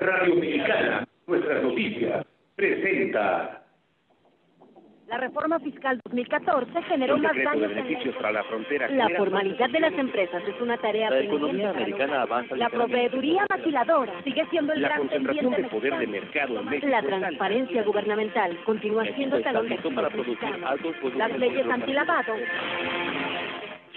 Radio Mexicana, nuestras noticias, presenta. La reforma fiscal 2014 generó más daños la frontera. La formalidad de las empresas es una tarea. La economía americana avanza. La proveeduría vaciladora sigue siendo el la gran concentración de poder de mercado La transparencia gubernamental continúa siendo talón Las leyes antilavado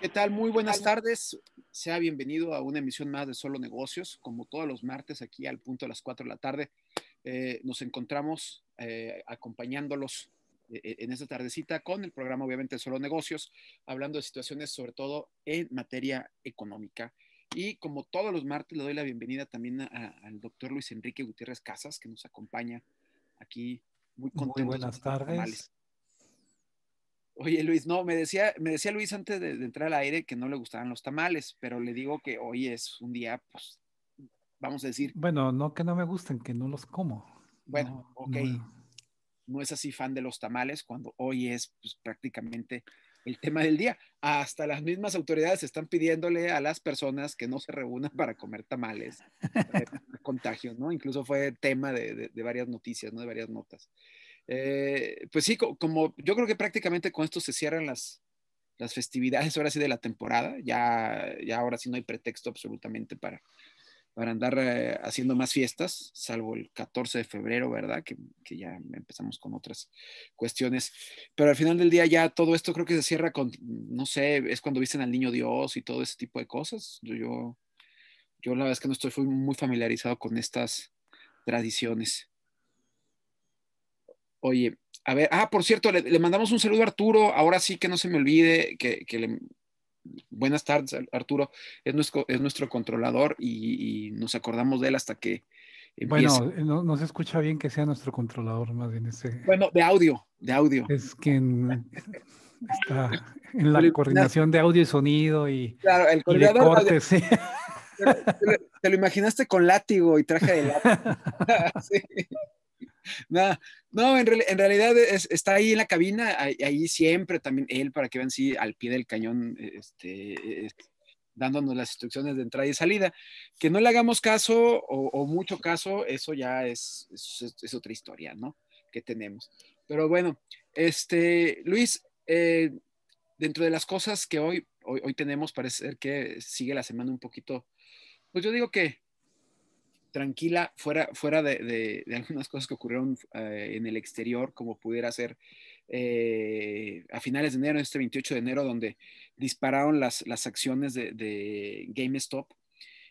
¿Qué tal? Muy buenas tardes. Sea bienvenido a una emisión más de Solo Negocios, como todos los martes aquí al punto de las 4 de la tarde. Eh, nos encontramos eh, acompañándolos eh, en esta tardecita con el programa, obviamente, Solo Negocios, hablando de situaciones sobre todo en materia económica. Y como todos los martes, le doy la bienvenida también al doctor Luis Enrique Gutiérrez Casas, que nos acompaña aquí muy Muy buenas tardes. Oye, Luis, no, me decía, me decía Luis antes de, entrar al aire que no le gustaban los tamales, pero le digo que hoy es un día, pues, vamos a decir. Bueno, no que no me gusten, que no los como. Bueno, ok. No. es así fan de los tamales cuando hoy es pues, prácticamente el tema del día. Hasta las mismas autoridades están pidiéndole a las personas que no se reúnan para comer tamales, contagio, ¿no? Incluso fue tema de varias noticias, ¿no? De varias notas. Eh, pues sí, como yo creo que prácticamente con esto se cierran las, las festividades ahora sí de la temporada, ya, ya ahora sí no hay pretexto absolutamente para, para andar eh, haciendo más fiestas, salvo el 14 de febrero, ¿verdad? Que, ya empezamos con otras cuestiones. Pero al final del día ya todo esto creo que se cierra con, no sé, es cuando visten al niño Dios y todo ese tipo de cosas. Yo, yo, yo la verdad es que no estoy muy familiarizado con estas tradiciones. Oye, a ver, ah, por cierto, le, mandamos un saludo a Arturo, ahora sí que no se me olvide que, le... Buenas tardes, Arturo, es nuestro, es nuestro controlador y, nos acordamos de él hasta que Bueno, eh, no, se escucha bien que sea nuestro controlador, más bien ese... Bueno, de audio, de audio. Es que está en la coordinación de audio y sonido y, claro, el Te lo, imaginaste con látigo y traje de látigo. no, no en, realidad está ahí en la cabina, ahí, siempre también él, para que vean, sí, al pie del cañón, este, dándonos las instrucciones de entrada y salida. Que no le hagamos caso o, mucho caso, eso ya es, otra historia, ¿no? Que tenemos. Pero bueno, este, Luis, eh, dentro de las cosas que hoy, hoy, tenemos, parece que sigue la semana un poquito, pues yo digo que tranquila fuera, fuera de, algunas cosas que ocurrieron eh, en el exterior, como pudiera ser eh, a finales de enero, este 28 de enero, donde dispararon las, las acciones de, GameStop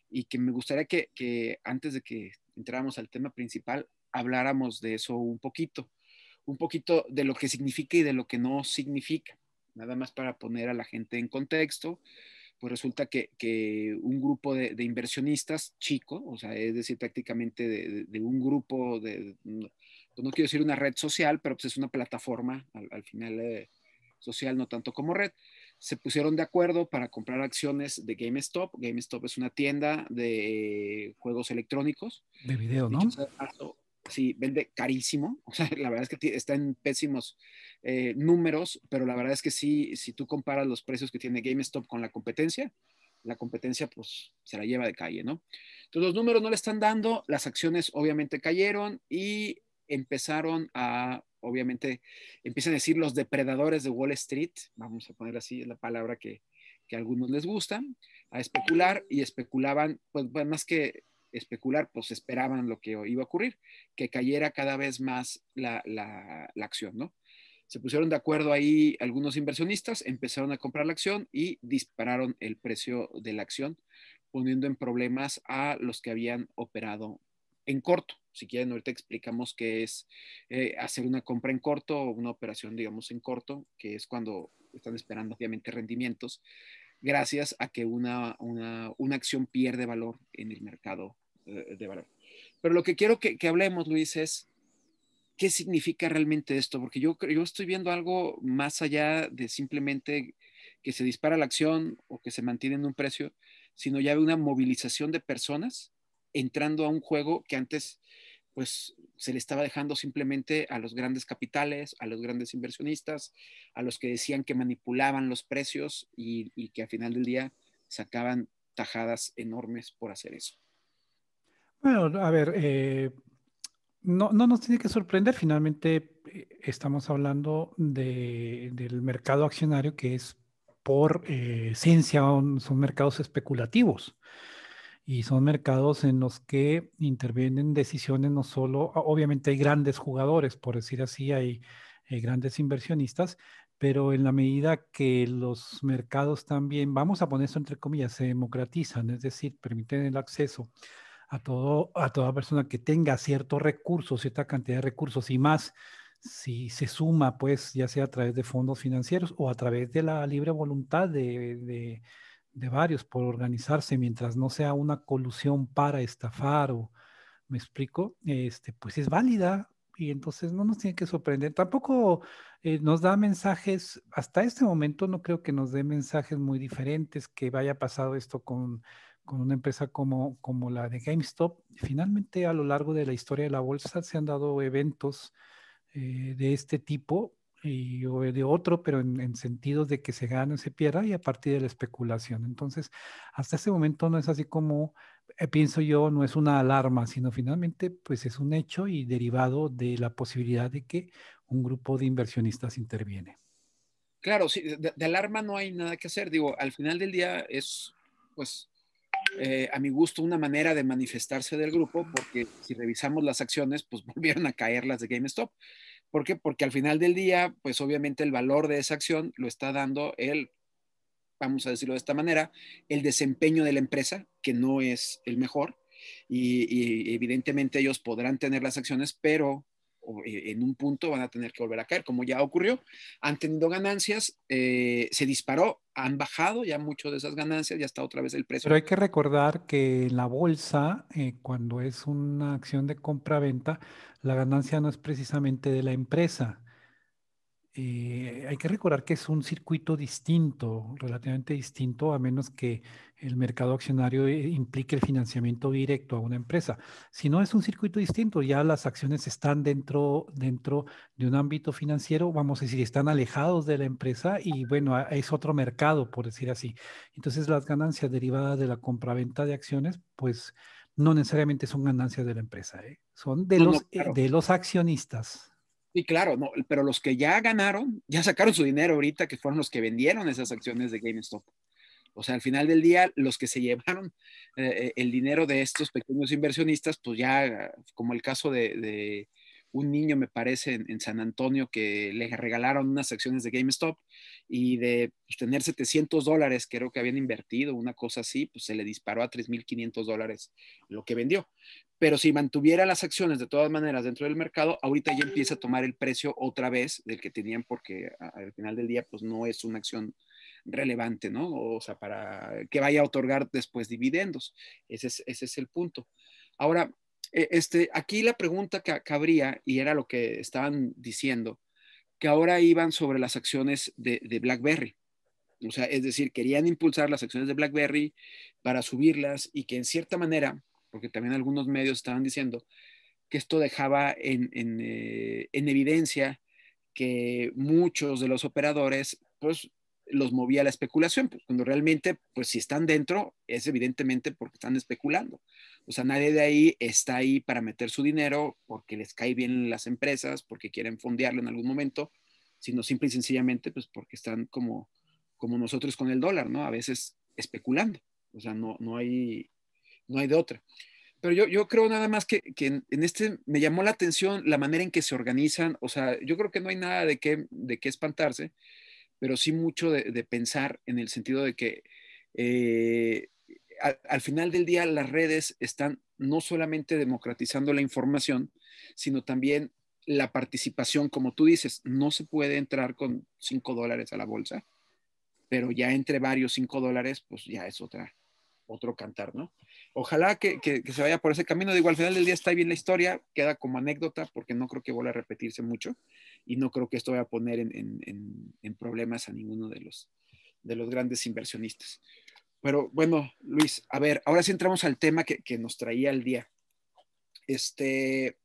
y que me gustaría que, que, antes de que entráramos al tema principal, habláramos de eso un poquito, un poquito de lo que significa y de lo que no significa, nada más para poner a la gente en contexto, pues resulta que, un grupo de, inversionistas chico, o sea, es decir, prácticamente de, un grupo de, pues no, quiero decir una red social, pero pues es una plataforma al, final eh, social, no tanto como red, se pusieron de acuerdo para comprar acciones de GameStop. GameStop es una tienda de eh, juegos electrónicos. De video, ¿no? Sí, vende carísimo, o sea, la verdad es que está en pésimos eh, números, pero la verdad es que sí, si tú comparas los precios que tiene GameStop con la competencia, la competencia pues se la lleva de calle, ¿no? Entonces los números no le están dando, las acciones obviamente cayeron y empezaron a, obviamente, empiezan a decir los depredadores de Wall Street, vamos a poner así la palabra que, que a algunos les gusta, a especular y especulaban, pues, más que especular, pues esperaban lo que iba a ocurrir, que cayera cada vez más la, acción, ¿no? Se pusieron de acuerdo ahí algunos inversionistas, empezaron a comprar la acción y dispararon el precio de la acción, poniendo en problemas a los que habían operado en corto. Si quieren, ahorita explicamos qué es eh, hacer una compra en corto o una operación, digamos, en corto, que es cuando están esperando, obviamente, rendimientos, gracias a que una, una acción pierde valor en el mercado eh, de Pero lo que quiero que, hablemos, Luis, es qué significa realmente esto, porque yo, yo estoy viendo algo más allá de simplemente que se dispara la acción o que se mantiene en un precio, sino ya ve una movilización de personas entrando a un juego que antes pues se le estaba dejando simplemente a los grandes capitales, a los grandes inversionistas, a los que decían que manipulaban los precios y, y que al final del día sacaban tajadas enormes por hacer eso. Bueno, a ver, eh, no, nos tiene que sorprender, finalmente eh, estamos hablando del mercado accionario que es por eh, ciencia esencia son mercados especulativos y son mercados en los que intervienen decisiones no solo, obviamente hay grandes jugadores, por decir así, hay, grandes inversionistas, pero en la medida que los mercados también, vamos a poner eso entre comillas, se democratizan, es decir, permiten el acceso a, todo, a toda persona que tenga ciertos recursos, cierta cantidad de recursos y más si se suma, pues ya sea a través de fondos financieros o a través de la libre voluntad de, de, varios por organizarse, mientras no sea una colusión para estafar o, me explico, este, pues es válida y entonces no nos tiene que sorprender. Tampoco eh, nos da mensajes, hasta este momento no creo que nos dé mensajes muy diferentes, que vaya pasado esto con con una empresa como, como la de GameStop, finalmente a lo largo de la historia de la bolsa se han dado eventos eh, de este tipo y, o de otro, pero en, sentido de que se gana, se pierda y a partir de la especulación. Entonces, hasta ese momento no es así como eh, pienso yo, no es una alarma, sino finalmente pues es un hecho y derivado de la posibilidad de que un grupo de inversionistas interviene. Claro, sí, de alarma no hay nada que hacer. Digo, al final del día es, pues, eh, a mi gusto, una manera de manifestarse del grupo, porque si revisamos las acciones, pues volvieron a caer las de GameStop. ¿Por qué? Porque al final del día, pues obviamente el valor de esa acción lo está dando el, vamos a decirlo de esta manera, el desempeño de la empresa, que no es el mejor. y evidentemente ellos podrán tener las acciones, pero eh, en un punto van a tener que volver a caer, como ya ocurrió. Han tenido ganancias, eh, se disparó, han bajado ya mucho de esas ganancias, ya está otra vez el precio. Pero hay que recordar que en la bolsa, eh, cuando es una acción de compra-venta, la ganancia no es precisamente de la empresa, eh, hay que recordar que es un circuito distinto, relativamente distinto, a menos que el mercado accionario eh, implique el financiamiento directo a una empresa. Si no es un circuito distinto, ya las acciones están dentro, dentro de un ámbito financiero, vamos a decir, están alejados de la empresa y bueno, es otro mercado, por decir así. Entonces las ganancias derivadas de la compraventa de acciones, pues no necesariamente son ganancias de la empresa, ¿eh? son de, los, de los accionistas. Sí, claro, no, pero los que ya ganaron, ya sacaron su dinero ahorita, que fueron los que vendieron esas acciones de GameStop. O sea, al final del día, los que se llevaron eh, eh, el dinero de estos pequeños inversionistas, pues ya, como el caso de, un niño, me parece, en, San Antonio, que le regalaron unas acciones de GameStop y de pues, tener 700 dólares, creo que habían invertido, una cosa así, pues se le disparó a 3.500 dólares lo que vendió pero si mantuviera las acciones de todas maneras dentro del mercado, ahorita ya empieza a tomar el precio otra vez del que tenían porque al final del día pues no es una acción relevante, ¿no? O sea, para que vaya a otorgar después dividendos. Ese es, el punto. Ahora, e, este, aquí la pregunta que, y era lo que estaban diciendo, que ahora iban sobre las acciones de, de BlackBerry. O sea, es decir, querían impulsar las acciones de BlackBerry para subirlas y que en cierta manera porque también algunos medios estaban diciendo que esto dejaba eh, en, evidencia que muchos de los operadores, pues los movía la especulación, pues, cuando realmente, pues si están dentro, es evidentemente porque están especulando. O sea, nadie de ahí está ahí para meter su dinero porque les cae bien las empresas, porque quieren fondearlo en algún momento, sino simple y sencillamente, pues porque están como, como nosotros con el dólar, ¿no? A veces especulando. O sea, no, no hay no hay de otra. Pero yo, yo creo nada más que, que en, este me llamó la atención la manera en que se organizan, o sea, yo creo que no hay nada de qué, de qué espantarse, pero sí mucho de, pensar en el sentido de que eh, al, final del día las redes están no solamente democratizando la información, sino también la participación, como tú dices, no se puede entrar con 5 dólares a la bolsa, pero ya entre varios 5 dólares, pues ya es otra, otro cantar, ¿no? ojalá que, se vaya por ese camino. Digo, al final del día está bien la historia, queda como anécdota porque no creo que vuelva a repetirse mucho y no creo que esto vaya a poner en, problemas a ninguno de los, de los grandes inversionistas. Pero bueno, Luis, a ver, ahora sí entramos al tema que, nos traía el día. Este,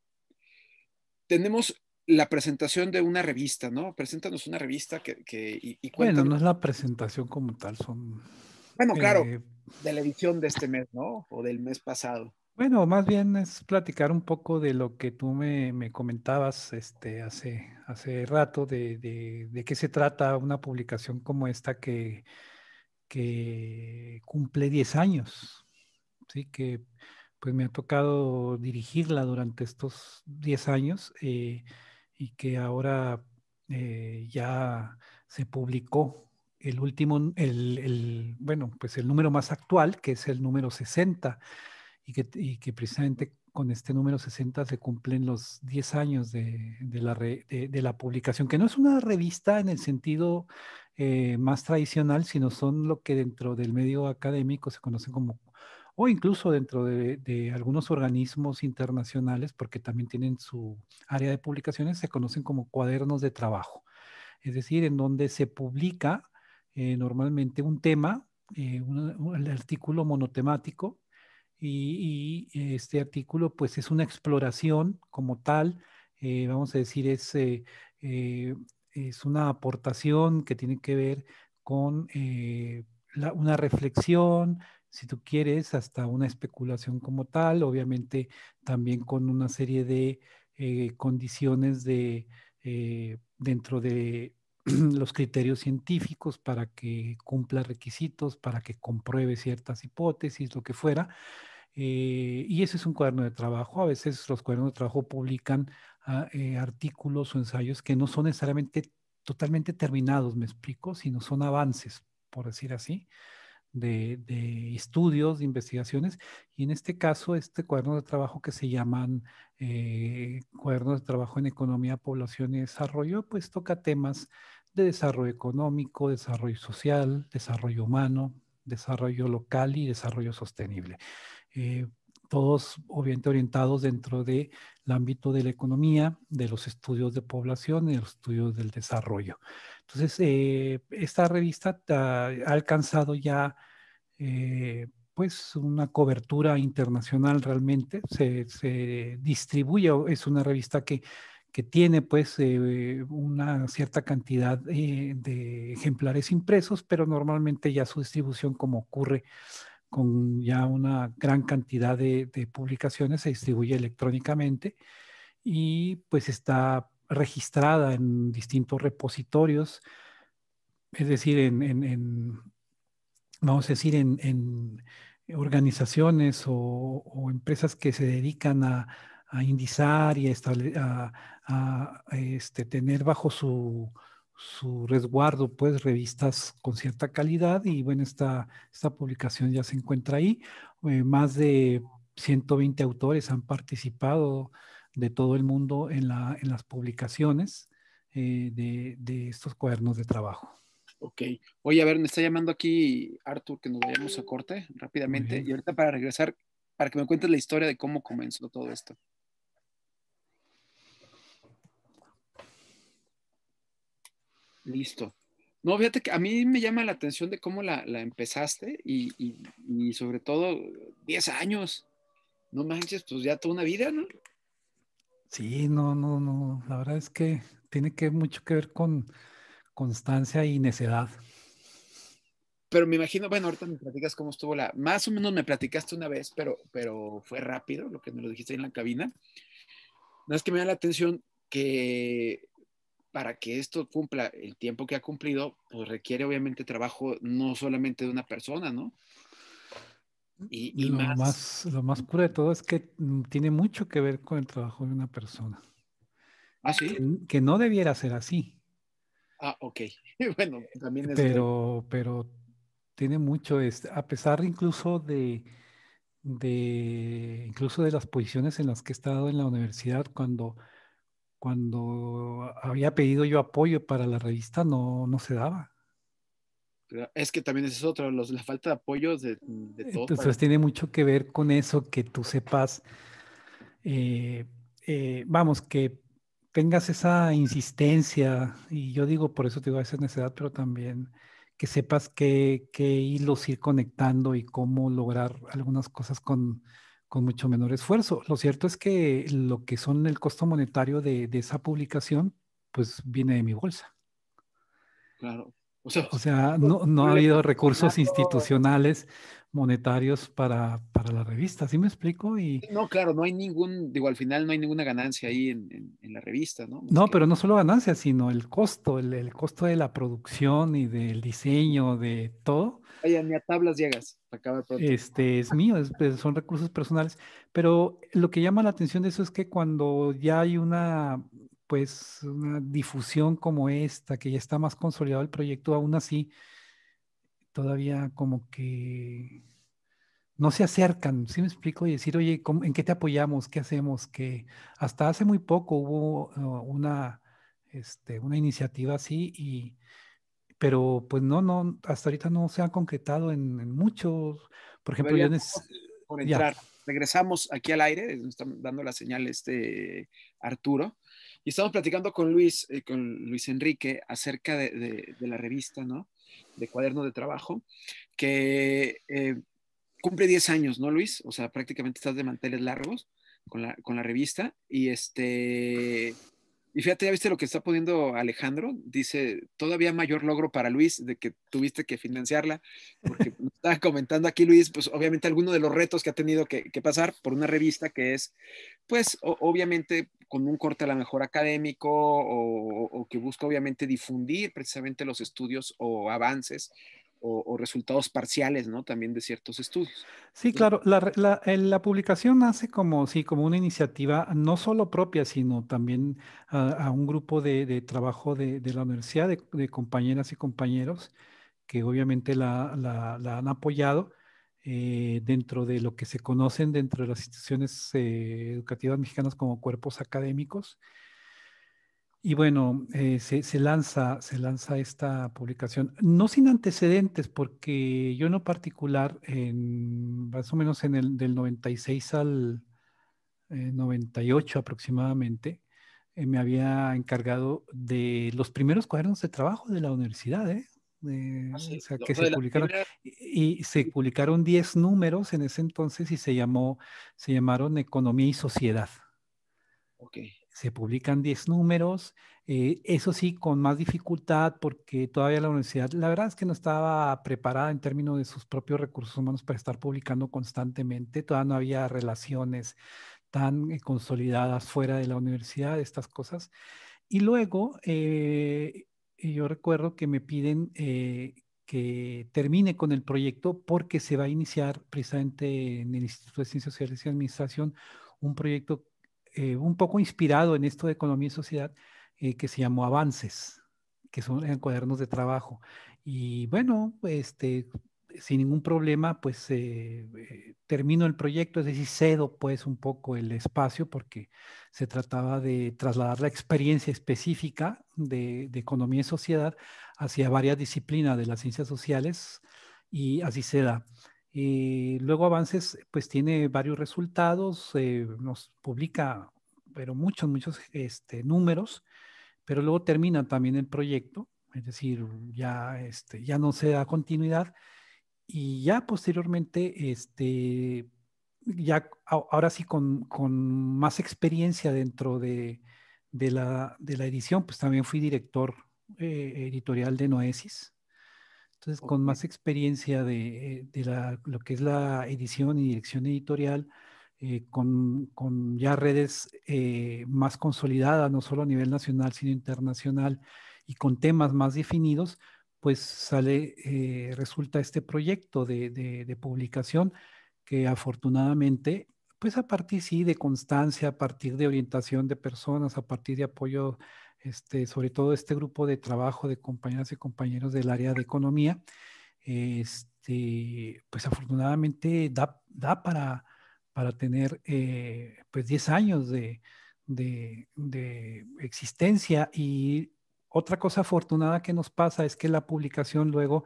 tenemos la presentación de una revista, ¿no? Preséntanos una revista que... y, bueno, no es la presentación como tal, son... Bueno, claro. Eh, de la edición de este mes, ¿no? O del mes pasado. Bueno, más bien es platicar un poco de lo que tú me, me comentabas este, hace, hace rato, de, de, de, qué se trata una publicación como esta que, que cumple 10 años, ¿sí? que pues me ha tocado dirigirla durante estos 10 años eh, y que ahora eh, ya se publicó el último, el, bueno, pues el número más actual, que es el número 60, y que, y que precisamente con este número 60 se cumplen los 10 años de, de, la de, la, publicación, que no es una revista en el sentido eh, más tradicional, sino son lo que dentro del medio académico se conocen como, o incluso dentro de, algunos organismos internacionales, porque también tienen su área de publicaciones, se conocen como cuadernos de trabajo. Es decir, en donde se publica eh, normalmente un tema, eh, un, el artículo monotemático, y, eh, este artículo pues es una exploración como tal, vamos a decir, es, es una aportación que tiene que ver con una reflexión, si tú quieres, hasta una especulación como tal, obviamente también con una serie de condiciones de dentro de los criterios científicos para que cumpla requisitos, para que compruebe ciertas hipótesis, lo que fuera. Eh, y ese es un cuaderno de trabajo. A veces los cuadernos de trabajo publican ah, eh, artículos o ensayos que no son necesariamente totalmente terminados, me explico, sino son avances, por decir así, de, estudios, de investigaciones. Y en este caso, este cuaderno de trabajo que se llaman eh, cuadernos de trabajo en economía, población y desarrollo, pues toca temas de desarrollo económico, desarrollo social, desarrollo humano, desarrollo local y desarrollo sostenible. Eh, todos obviamente orientados dentro del ámbito de la economía, de los estudios de población y los estudios del desarrollo. Entonces, eh, esta revista ha alcanzado ya eh, pues una cobertura internacional realmente, se distribuye, es una revista que que tiene pues eh, una cierta cantidad eh, de ejemplares impresos, pero normalmente ya su distribución, como ocurre con ya una gran cantidad de, publicaciones, se distribuye electrónicamente y pues está registrada en distintos repositorios, es decir, en, vamos a decir, en, organizaciones o empresas que se dedican a a indizar y a, a, este, tener bajo su, su resguardo, pues, revistas con cierta calidad y bueno, esta, esta publicación ya se encuentra ahí. Eh, más de 120 autores han participado de todo el mundo en, la, en las publicaciones eh, de, estos cuadernos de trabajo. Ok. Oye, a ver, me está llamando aquí Arthur que nos vayamos a corte rápidamente y ahorita para regresar, para que me cuentes la historia de cómo comenzó todo esto. Listo. No, fíjate que a mí me llama la atención de cómo la, empezaste y, sobre todo 10 años. No manches, pues ya toda una vida, ¿no? Sí, no, no, no. La verdad es que tiene que mucho que ver con constancia y necedad. Pero me imagino, bueno, ahorita me platicas cómo estuvo la, más o menos me platicaste una vez, pero, pero fue rápido lo que me lo dijiste ahí en la cabina. no, es que me da la atención que para que esto cumpla el tiempo que ha cumplido, pues requiere obviamente trabajo no solamente de una persona, ¿no? Y, lo, más... lo más puro de todo es que tiene mucho que ver con el trabajo de una persona. Ah, sí. Que, no debiera ser así. Ah, ok. bueno, también es. Pero, pero tiene mucho, este, a pesar incluso de, de, incluso de las posiciones en las que he estado en la universidad, cuando cuando había pedido yo apoyo para la revista, no, no se daba. Es que también es otra, la falta de apoyo de, Entonces eh, pues, pues, tiene mucho que ver con eso, que tú sepas, eh, eh, vamos, que tengas esa insistencia, y yo digo, por eso te digo, a veces necesidad, pero también que sepas qué, hilos ir conectando y cómo lograr algunas cosas con, con mucho menor esfuerzo. Lo cierto es que lo que son el costo monetario de, esa publicación, pues viene de mi bolsa. Claro. O sea, no, ha habido recursos institucionales monetarios para, para la revista, ¿sí me explico? Y, no, claro, no hay ningún, digo, al final no hay ninguna ganancia ahí en, en, la revista, ¿no? no, pero no solo ganancia, sino el costo, el, el, costo de la producción y del diseño, de todo. Vaya, ni a tablas llegas, acaba pronto. Este es mío, son recursos personales, pero lo que llama la atención de eso es que cuando ya hay una, pues, una difusión como esta, que ya está más consolidado el proyecto, aún así todavía como que no se acercan, si me explico? Y decir, oye, ¿en qué te apoyamos? ¿Qué hacemos? Que hasta hace muy poco hubo uh, una, este, una iniciativa así, y, pero pues no, no, hasta ahorita no se ha concretado en, en muchos. Por ejemplo, por entrar. Regresamos aquí al aire, nos está dando la señal este Arturo, y estamos platicando con Luis, eh, con Luis Enrique acerca de la revista, ¿no? de cuaderno de trabajo, que eh, cumple 10 años, ¿no, Luis? O sea, prácticamente estás de manteles largos con la, con la revista y este y fíjate, ya viste lo que está poniendo Alejandro. Dice, todavía mayor logro para Luis de que tuviste que financiarla, porque estaba comentando aquí Luis, pues obviamente alguno de los retos que ha tenido que, pasar por una revista que es, pues obviamente con un corte a la mejor académico o, o, que busca obviamente difundir precisamente los estudios o avances o, resultados parciales, ¿no? También de ciertos estudios. Sí, claro, eh, la, publicación nace como, sí, como una iniciativa no solo propia, sino también a, un grupo de, trabajo de, la universidad, de, compañeras y compañeros, que obviamente la, han apoyado eh, dentro de lo que se conocen dentro de las instituciones eh, educativas mexicanas como cuerpos académicos. Y bueno, eh, se, lanza, se lanza esta publicación, no sin antecedentes, porque yo en lo particular, en, más o menos en el del 96 al 98 eh, aproximadamente, eh, me había encargado de los primeros cuadernos de trabajo de la universidad, ah, o sea, que se publicaron y, se publicaron 10 números en ese entonces y se llamó se llamaron Economía y Sociedad. ok se publican 10 números, eh, eso sí, con más dificultad porque todavía la universidad, la verdad es que no estaba preparada en términos de sus propios recursos humanos para estar publicando constantemente, todavía no había relaciones tan eh, consolidadas fuera de la universidad, estas cosas. Y luego, eh, yo recuerdo que me piden que termine con el proyecto porque se va a iniciar precisamente en el Instituto de Ciencias Sociales y Administración un proyecto eh, un poco inspirado en esto de economía y sociedad, eh, que se llamó Avances, que son en cuadernos de trabajo. Y bueno, este, sin ningún problema, pues eh, eh, termino el proyecto, es decir, cedo pues un poco el espacio porque se trataba de trasladar la experiencia específica de, de, economía y sociedad hacia varias disciplinas de las ciencias sociales y así se da luego Avances pues tiene varios resultados, eh, nos publica pero muchos, muchos este, números, pero luego termina también el proyecto, es decir, ya, este, ya no se da continuidad y ya posteriormente, este, ya ahora sí con, más experiencia dentro de, la, edición, pues también fui director eh, editorial de Noesis entonces, con más experiencia de, eh, lo que es la edición y dirección editorial, eh, con, ya redes eh, más consolidadas, no solo a nivel nacional, sino internacional, y con temas más definidos, pues sale, resulta este proyecto de, de, publicación que afortunadamente, pues a partir sí de constancia, a partir de orientación de personas, a partir de apoyo este, sobre todo este grupo de trabajo de compañeras y compañeros del área de economía, este, pues afortunadamente da, para, tener eh, pues 10 años de, existencia y otra cosa afortunada que nos pasa es que la publicación luego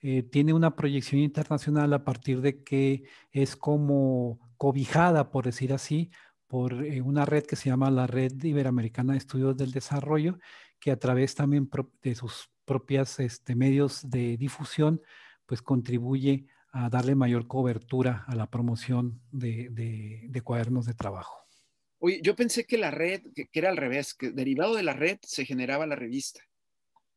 eh, tiene una proyección internacional a partir de que es como cobijada, por decir así, por eh, una red que se llama la Red Iberoamericana de Estudios del Desarrollo, que a través también de sus propias este, medios de difusión, pues contribuye a darle mayor cobertura a la promoción de, cuadernos de trabajo. Oye, yo pensé que la red, que, era al revés, que derivado de la red se generaba la revista.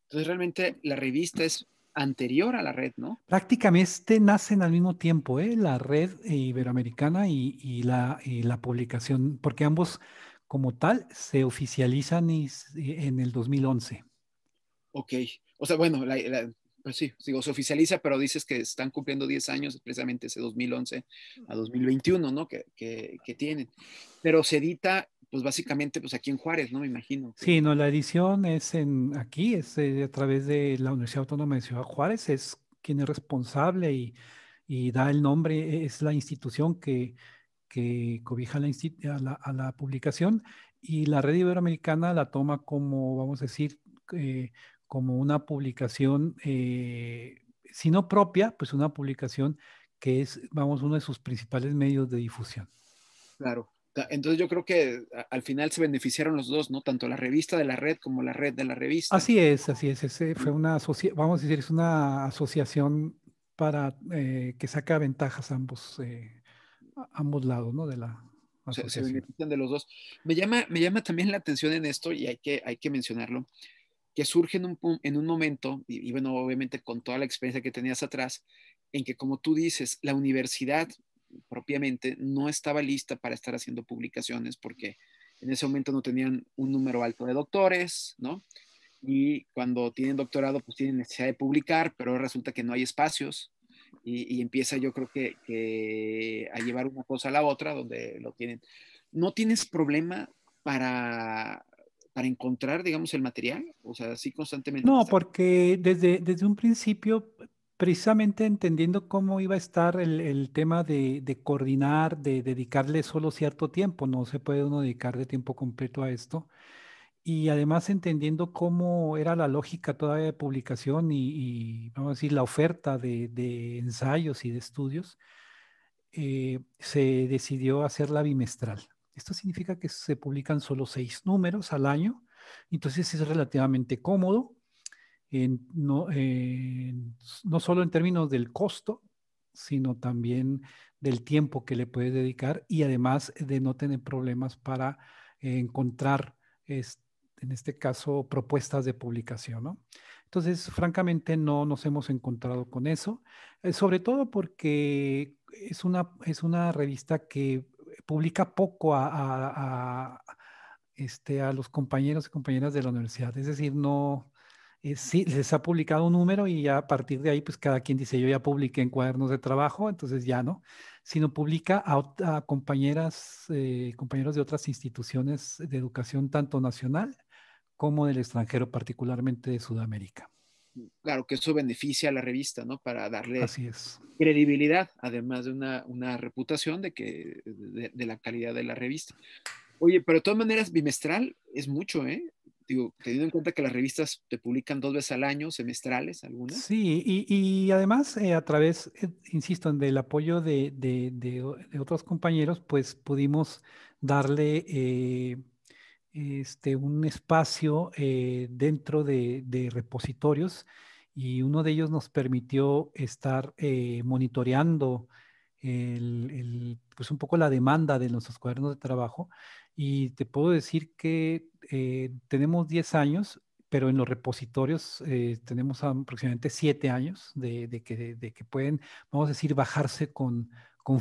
Entonces realmente la revista es anterior a la red, ¿no? Prácticamente nacen al mismo tiempo, ¿eh? La red iberoamericana y, la, publicación, porque ambos como tal se oficializan en el 2011. Ok, o sea, bueno, pues sí, digo, se oficializa, pero dices que están cumpliendo 10 años, precisamente ese 2011 a 2021, ¿no? Que, que tienen. Pero se edita pues básicamente pues aquí en Juárez, ¿no? Me imagino. Sí, no, la edición es en aquí, es eh, a través de la Universidad Autónoma de Ciudad Juárez, es quien es responsable y, da el nombre, es la institución que, que cobija la a, la, publicación y la red iberoamericana la toma como, vamos a decir, eh, como una publicación, eh, si no propia, pues una publicación que es, vamos, uno de sus principales medios de difusión. Claro, entonces yo creo que al final se beneficiaron los dos, ¿no? Tanto la revista de la red como la red de la revista. Así es, así es. Ese fue una vamos a decir, es una asociación para eh, que saca ventajas ambos, eh, ambos lados, ¿no? De la asociación. Se, de los dos. Me llama, me llama también la atención en esto y hay que, hay que mencionarlo, que surge en un, momento, y, y bueno, obviamente con toda la experiencia que tenías atrás, en que como tú dices, la universidad propiamente no estaba lista para estar haciendo publicaciones porque en ese momento no tenían un número alto de doctores, ¿no? Y cuando tienen doctorado, pues tienen necesidad de publicar, pero resulta que no hay espacios y, empieza yo creo que, que, a llevar una cosa a la otra donde lo tienen. ¿No tienes problema para, para encontrar, digamos, el material? O sea, así constantemente. No, porque desde, desde un principio precisamente entendiendo cómo iba a estar el, tema de, coordinar, de dedicarle solo cierto tiempo, no se puede uno dedicar de tiempo completo a esto. Y además entendiendo cómo era la lógica todavía de publicación y, vamos a decir, la oferta de, ensayos y de estudios, eh, se decidió hacerla bimestral. Esto significa que se publican solo seis números al año, entonces es relativamente cómodo no, no solo en términos del costo, sino también del tiempo que le puedes dedicar y además de no tener problemas para encontrar, en este caso, propuestas de publicación. Entonces, francamente, no nos hemos encontrado con eso, eh, sobre todo porque es una, es una revista que publica poco este, a los compañeros y compañeras de la universidad, es decir, no, eh, sí, les ha publicado un número y ya a partir de ahí, pues cada quien dice, yo ya publiqué en cuadernos de trabajo, entonces ya no, sino publica a, compañeras, eh, compañeros de otras instituciones de educación, tanto nacional como del extranjero, particularmente de Sudamérica. Mm, claro, que eso beneficia a la revista, ¿no? Para darle credibilidad, además de una, reputación de, que, de, de la calidad de la revista. Oye, pero de todas maneras, bimestral es mucho, ¿eh? digo, teniendo en cuenta que las revistas te publican dos veces al año, semestrales algunas. Sí, y, además eh, a través, eh, insisto, del apoyo de, otros compañeros, pues pudimos darle eh, este, un espacio dentro de, repositorios y uno de ellos nos permitió estar monitoreando pues un poco la demanda de nuestros cuadernos de trabajo y te puedo decir que eh, tenemos 10 años, pero en los repositorios eh, tenemos aproximadamente 7 años de, que, pueden, vamos a decir, bajarse con,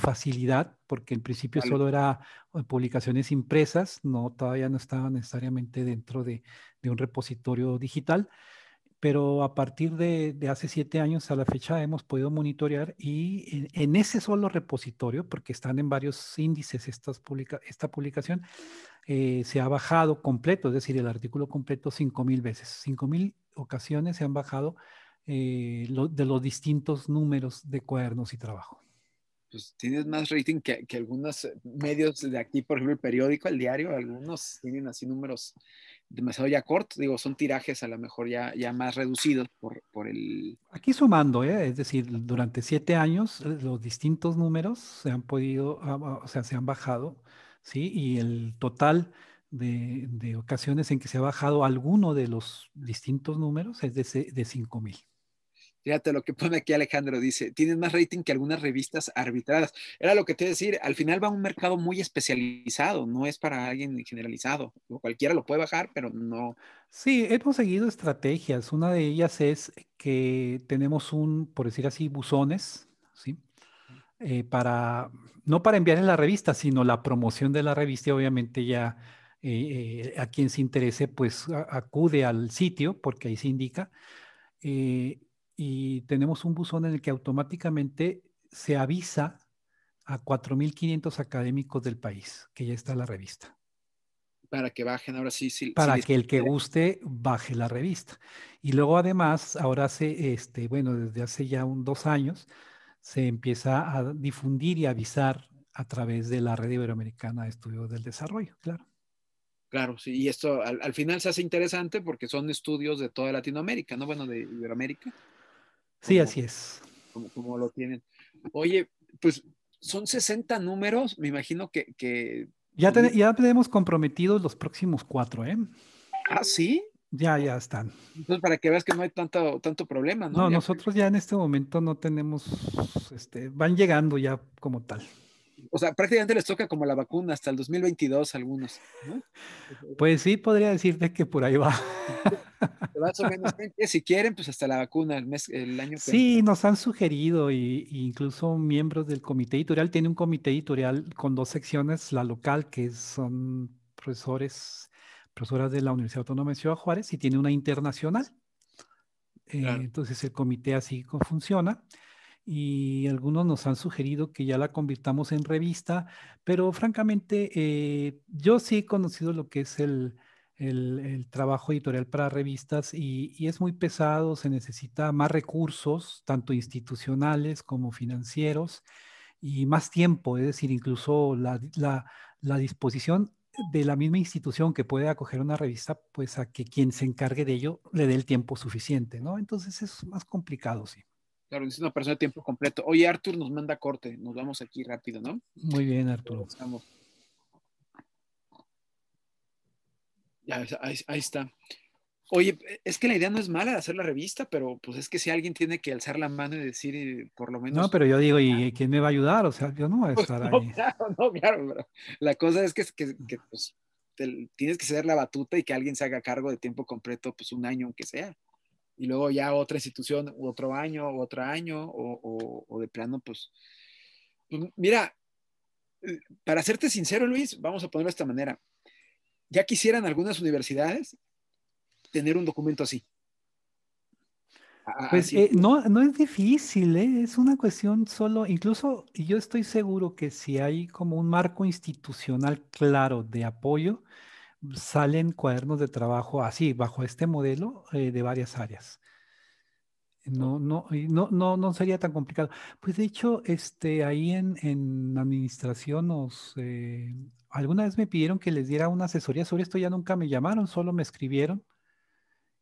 facilidad, porque en principio solo era eh, publicaciones impresas, no todavía no estaban necesariamente dentro de un repositorio digital pero a partir de, hace siete años a la fecha hemos podido monitorear y en, ese solo repositorio, porque están en varios índices estas publica, esta publicación, eh, se ha bajado completo, es decir, el artículo completo 5.000 veces. 5.000 ocasiones se han bajado eh, de los distintos números de cuadernos y trabajo. Pues tienes más rating que, que algunos eh, medios de aquí, por ejemplo, el periódico, el diario, algunos tienen así números demasiado ya corto, digo, son tirajes a lo mejor ya, ya más reducidos por, por el... Aquí sumando, ¿eh? es decir, durante siete años eh, los distintos números se han podido, ah, ah, o sea, se han bajado, ¿sí? Y el total de, ocasiones en que se ha bajado alguno de los distintos números es de, de 5.000. Fíjate lo que pone aquí Alejandro, dice, tienes más rating que algunas revistas arbitradas. Era lo que te iba a decir, al final va a un mercado muy especializado, no es para alguien generalizado. Cualquiera lo puede bajar, pero no. Sí, hemos seguido estrategias. Una de ellas es que tenemos un, por decir así, buzones, ¿sí? Eh, para, no para en la revista, sino la promoción de la revista, obviamente ya eh, eh, a quien se interese, pues acude al sitio, porque ahí se indica. Eh, y tenemos un buzón en el que automáticamente se avisa a 4.500 académicos del país que ya está la revista. Para que bajen ahora sí. sí para que el que guste baje la revista. Y luego además, ahora hace, este, bueno, desde hace ya dos años, se empieza a difundir y avisar a través de la Red Iberoamericana de Estudios del Desarrollo, claro. Claro, sí, y esto al, al final se hace interesante porque son estudios de toda Latinoamérica, ¿no? Bueno, de Iberoamérica. Sí, así es. Como, lo tienen. Oye, pues son 60 números, me imagino que... Ya, tenemos comprometidos los próximos cuatro, ¿eh? Ah, sí. Ya, ya están. Entonces, para que veas que no hay tanto, tanto problema, ¿no? No, nosotros ya en este momento no tenemos, este, van llegando ya como tal. O sea, prácticamente les toca como la vacuna hasta el 2022 algunos. ¿no? Pues sí, podría decirte que por ahí va. si quieren, pues hasta la vacuna el, mes, el año que Sí, nos han sugerido, y, incluso miembros del comité editorial, tiene un comité editorial con dos secciones, la local, que son profesores, profesoras de la Universidad Autónoma de Ciudad Juárez, y tiene una internacional. entonces el comité así funciona y algunos nos han sugerido que ya la convirtamos en revista, pero francamente eh, yo sí he conocido lo que es el, el, trabajo editorial para revistas y, es muy pesado, se necesita más recursos, tanto institucionales como financieros, y más tiempo, es decir, incluso la, disposición de la misma institución que puede acoger una revista, pues a que quien se encargue de ello le dé el tiempo suficiente, ¿no? Entonces es más complicado, sí. Claro, es una persona de tiempo completo. Oye, Arthur nos manda corte, nos vamos aquí rápido, ¿no? Muy bien, Arturo. Estamos. ahí, está. Oye, es que la idea no es mala de hacer la revista, pero pues es que si alguien tiene que alzar la mano y decir, por lo menos. No, pero yo digo, ¿y ah. quién me va a ayudar? O sea, yo no voy a pues, estar ahí. la cosa es que, pues, tienes que ser la batuta y que alguien se haga cargo de tiempo completo, pues un año aunque sea. Y luego ya otra institución, otro año, otro año, o, o de plano, pues. pues mira, eh, para serte sincero, Luis, vamos a ponerlo de esta manera ya quisieran algunas universidades tener un documento así. pues eh, no, no es difícil, ¿eh? es una cuestión solo, incluso yo estoy seguro que si hay como un marco institucional claro de apoyo, salen cuadernos de trabajo así, bajo este modelo eh, de varias áreas. No, oh. no, no, no, sería tan complicado. Pues de hecho, este, ahí en, en administración nos, alguna vez me pidieron que les diera una asesoría sobre esto, ya nunca me llamaron, solo me escribieron.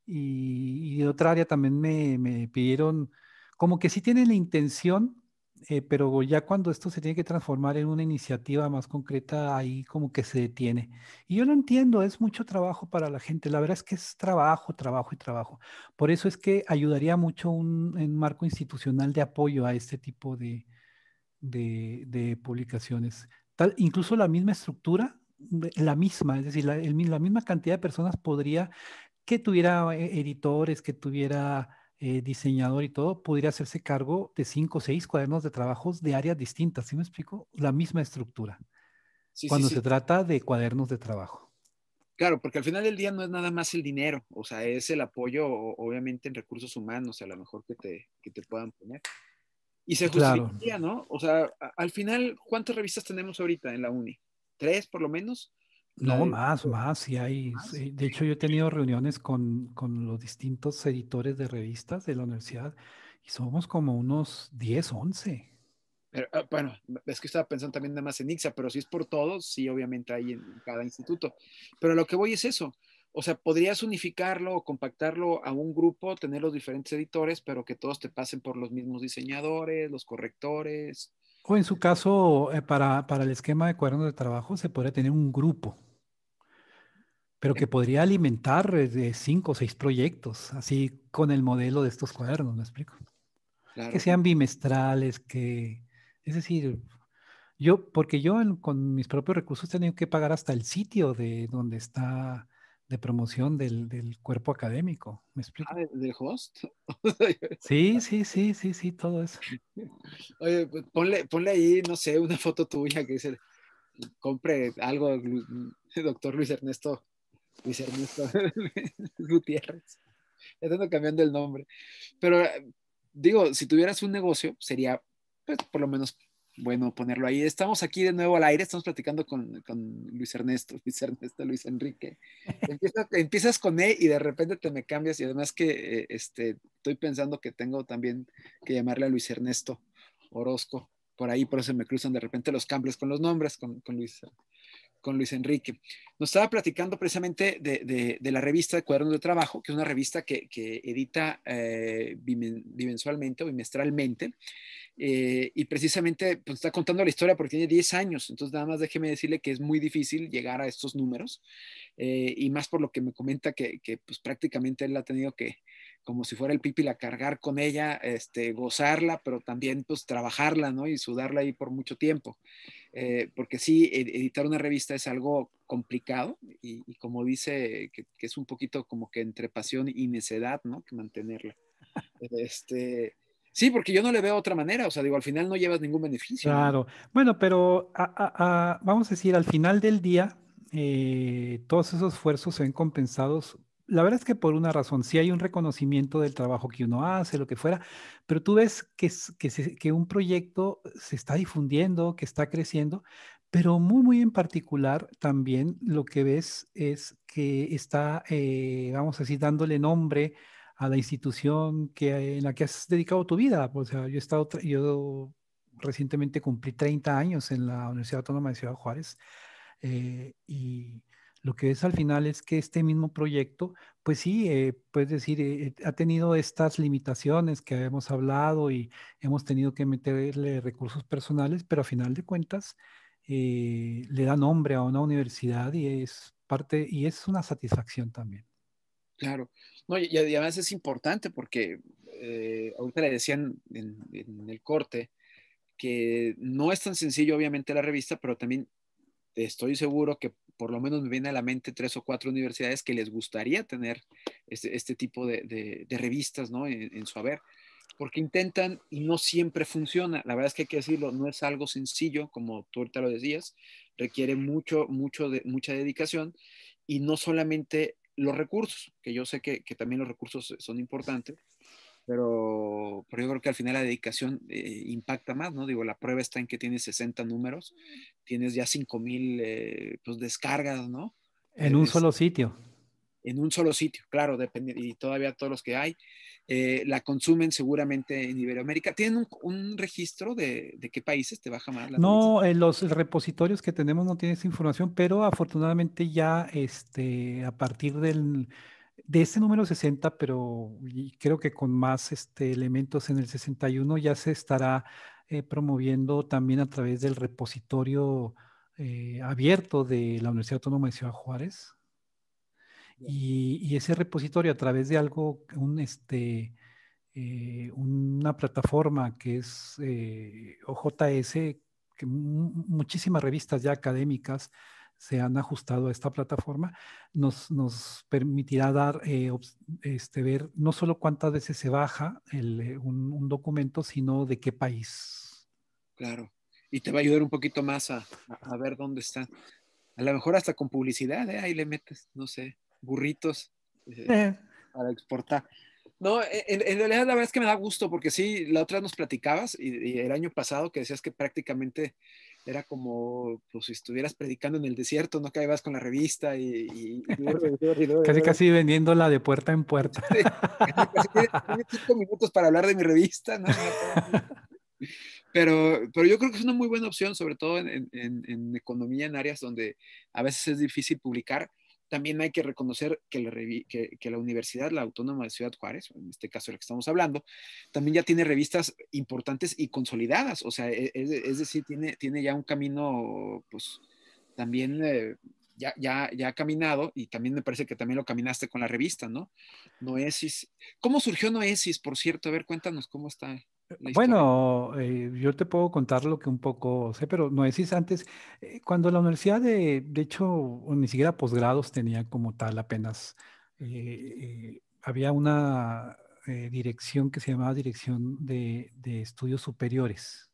Y, de otra área también me, me, pidieron, como que sí tienen la intención, eh, pero ya cuando esto se tiene que transformar en una iniciativa más concreta, ahí como que se detiene. Y yo lo entiendo, es mucho trabajo para la gente, la verdad es que es trabajo, trabajo y trabajo. Por eso es que ayudaría mucho un, marco institucional de apoyo a este tipo de, de, de publicaciones incluso la misma estructura, mm, la misma, es decir, la, misma cantidad de personas podría, que tuviera eh, editores, que tuviera eh, diseñador y todo, podría hacerse cargo de cinco o seis cuadernos de trabajos de áreas distintas, ¿sí me explico? La misma estructura. cuando se trata de cuadernos de trabajo. Claro, porque al final del día no es nada más el dinero, o sea, es el apoyo, obviamente, en recursos humanos, a lo mejor que te puedan poner. Y se justifica, ¿no? O sea, al final, ¿cuántas revistas tenemos ahorita en la uni? ¿Tres por lo menos? No, eh, más, más, sí hay. De hecho, yo he tenido reuniones con, los distintos editores de revistas de la universidad y somos como unos 10, 11. Ah, bueno, es que estaba pensando también nada más en IXA, pero si es por todos, sí, obviamente hay en cada instituto. Pero lo que voy es eso. O sea, podrías unificarlo o compactarlo a un grupo, tener los diferentes editores, pero que todos te pasen por los mismos diseñadores, los correctores. O en su caso, eh, para, para el esquema de cuadernos de trabajo, se podría tener un grupo, pero que podría alimentar eh, de cinco o seis proyectos, así con el modelo de estos cuadernos, ¿me explico? Claro. Que sean bimestrales, que, es decir, yo, porque yo con mis propios recursos he tenido que pagar hasta el sitio de donde está de promoción del, del, cuerpo académico. ¿Me explico? Ah, del host. sí, sí, sí, sí, sí, todo eso. Oye, pues ponle, ahí, no sé, una foto tuya que dice, compre algo, doctor Luis Ernesto, Luis Ernesto Gutiérrez. Ya estando cambiando el nombre. Pero digo, si tuvieras un negocio, sería, pues, por lo menos bueno ponerlo ahí. Estamos aquí de nuevo al aire, estamos platicando con, Luis Ernesto, Luis Ernesto, Luis Enrique. Empiezas, con E y de repente te me cambias y además que eh, este, estoy pensando que tengo también que llamarle a Luis Ernesto Orozco por ahí, por eso me cruzan de repente los cambios con los nombres, con, con Luis con Luis Enrique. Nos estaba platicando precisamente de, la revista de Cuadernos de Trabajo, que es una revista que, edita eh, bimensualmente o bimestralmente. Eh, y precisamente pues, está contando la historia porque tiene 10 años, entonces nada más déjeme decirle que es muy difícil llegar a estos números eh, y más por lo que me comenta que, pues, prácticamente él ha tenido que, como si fuera el pipi, la cargar con ella, este, gozarla, pero también pues trabajarla, ¿no? Y sudarla ahí por mucho tiempo. Eh, porque sí, editar una revista es algo complicado y, como dice, que, es un poquito como que entre pasión y necedad, ¿no? Que mantenerla. Este, sí, porque yo no le veo otra manera, o sea, digo, al final no llevas ningún beneficio. Claro, bueno, pero vamos a decir, al final del día, eh, todos esos esfuerzos se ven compensados la verdad es que por una razón, sí hay un reconocimiento del trabajo que uno hace, lo que fuera, pero tú ves que, un proyecto se está difundiendo, que está creciendo, pero muy, muy en particular también lo que ves es que está, eh, vamos a decir, dándole nombre a la institución que, en la que has dedicado tu vida. O sea, yo he estado, yo recientemente cumplí 30 años en la Universidad Autónoma de Ciudad Juárez eh, y lo que es al final es que este mismo proyecto, pues sí, eh, puedes decir, eh, ha tenido estas limitaciones que hemos hablado y hemos tenido que meterle recursos personales, pero a final de cuentas eh, le da nombre a una universidad y es parte, y es una satisfacción también. Claro, no, y, además es importante porque ahorita le decían en, en el corte que no es tan sencillo obviamente la revista, pero también estoy seguro que por lo menos me viene a la mente tres o cuatro universidades que les gustaría tener este, este tipo de, revistas ¿no? En, su haber, porque intentan y no siempre funciona. La verdad es que hay que decirlo, no es algo sencillo, como tú ahorita lo decías, requiere mucho, mucho mucha dedicación y no solamente los recursos, que yo sé que también los recursos son importantes, pero, pero yo creo que al final la dedicación eh, impacta más, ¿no? Digo, la prueba está en que tienes 60 números, tienes ya 5000 eh, pues, descargas, ¿no? En un solo sitio. En un solo sitio, claro, depende, y todavía todos los que hay eh, la consumen seguramente en Iberoamérica. ¿Tienen un, registro de, qué países te baja más? No, en los repositorios que tenemos no tienes esa información, pero afortunadamente ya este, a partir del de ese número 60, pero creo que con más este, elementos en el 61 ya se estará eh, promoviendo también a través del repositorio eh, abierto de la Universidad Autónoma de Ciudad Juárez. Y, ese repositorio a través de algo, un, este, eh, una plataforma que es OJS, que muchísimas revistas ya académicas se han ajustado a esta plataforma, nos, nos permitirá dar, eh, este, ver no solo cuántas veces se baja el, eh, un, documento, sino de qué país. Claro, y te va a ayudar un poquito más a, ver dónde está. A lo mejor hasta con publicidad, ¿eh? ahí le metes, no sé, burritos eh, para exportar. No, e, en, realidad la verdad es que me da gusto porque sí, la otra nos platicabas y el año pasado que decías que prácticamente era como pues, si estuvieras predicando en el desierto, ¿no? Que con la revista y... casi casi vendiéndola de puerta en puerta. cinco minutos para hablar de mi revista, ¿no? Pero, pero yo creo que es una muy buena opción, sobre todo en, en, en economía, en áreas donde a veces es difícil publicar también hay que reconocer que la, que, la, Universidad, la Autónoma de Ciudad Juárez, en este caso de la que estamos hablando, también ya tiene revistas importantes y consolidadas, o sea, e-, es, decir, tiene, tiene ya un camino, pues, también... Eh, ya, ya, caminado y también me parece que también lo caminaste con la revista, ¿no? Noesis. ¿Cómo surgió Noesis, por cierto? A ver, cuéntanos cómo está. Bueno, eh, yo te puedo contar lo que un poco sé, pero no decís antes, eh, cuando la universidad, de, de hecho, ni siquiera posgrados tenía como tal apenas, eh, había una dirección que se llamaba Dirección de, Estudios Superiores.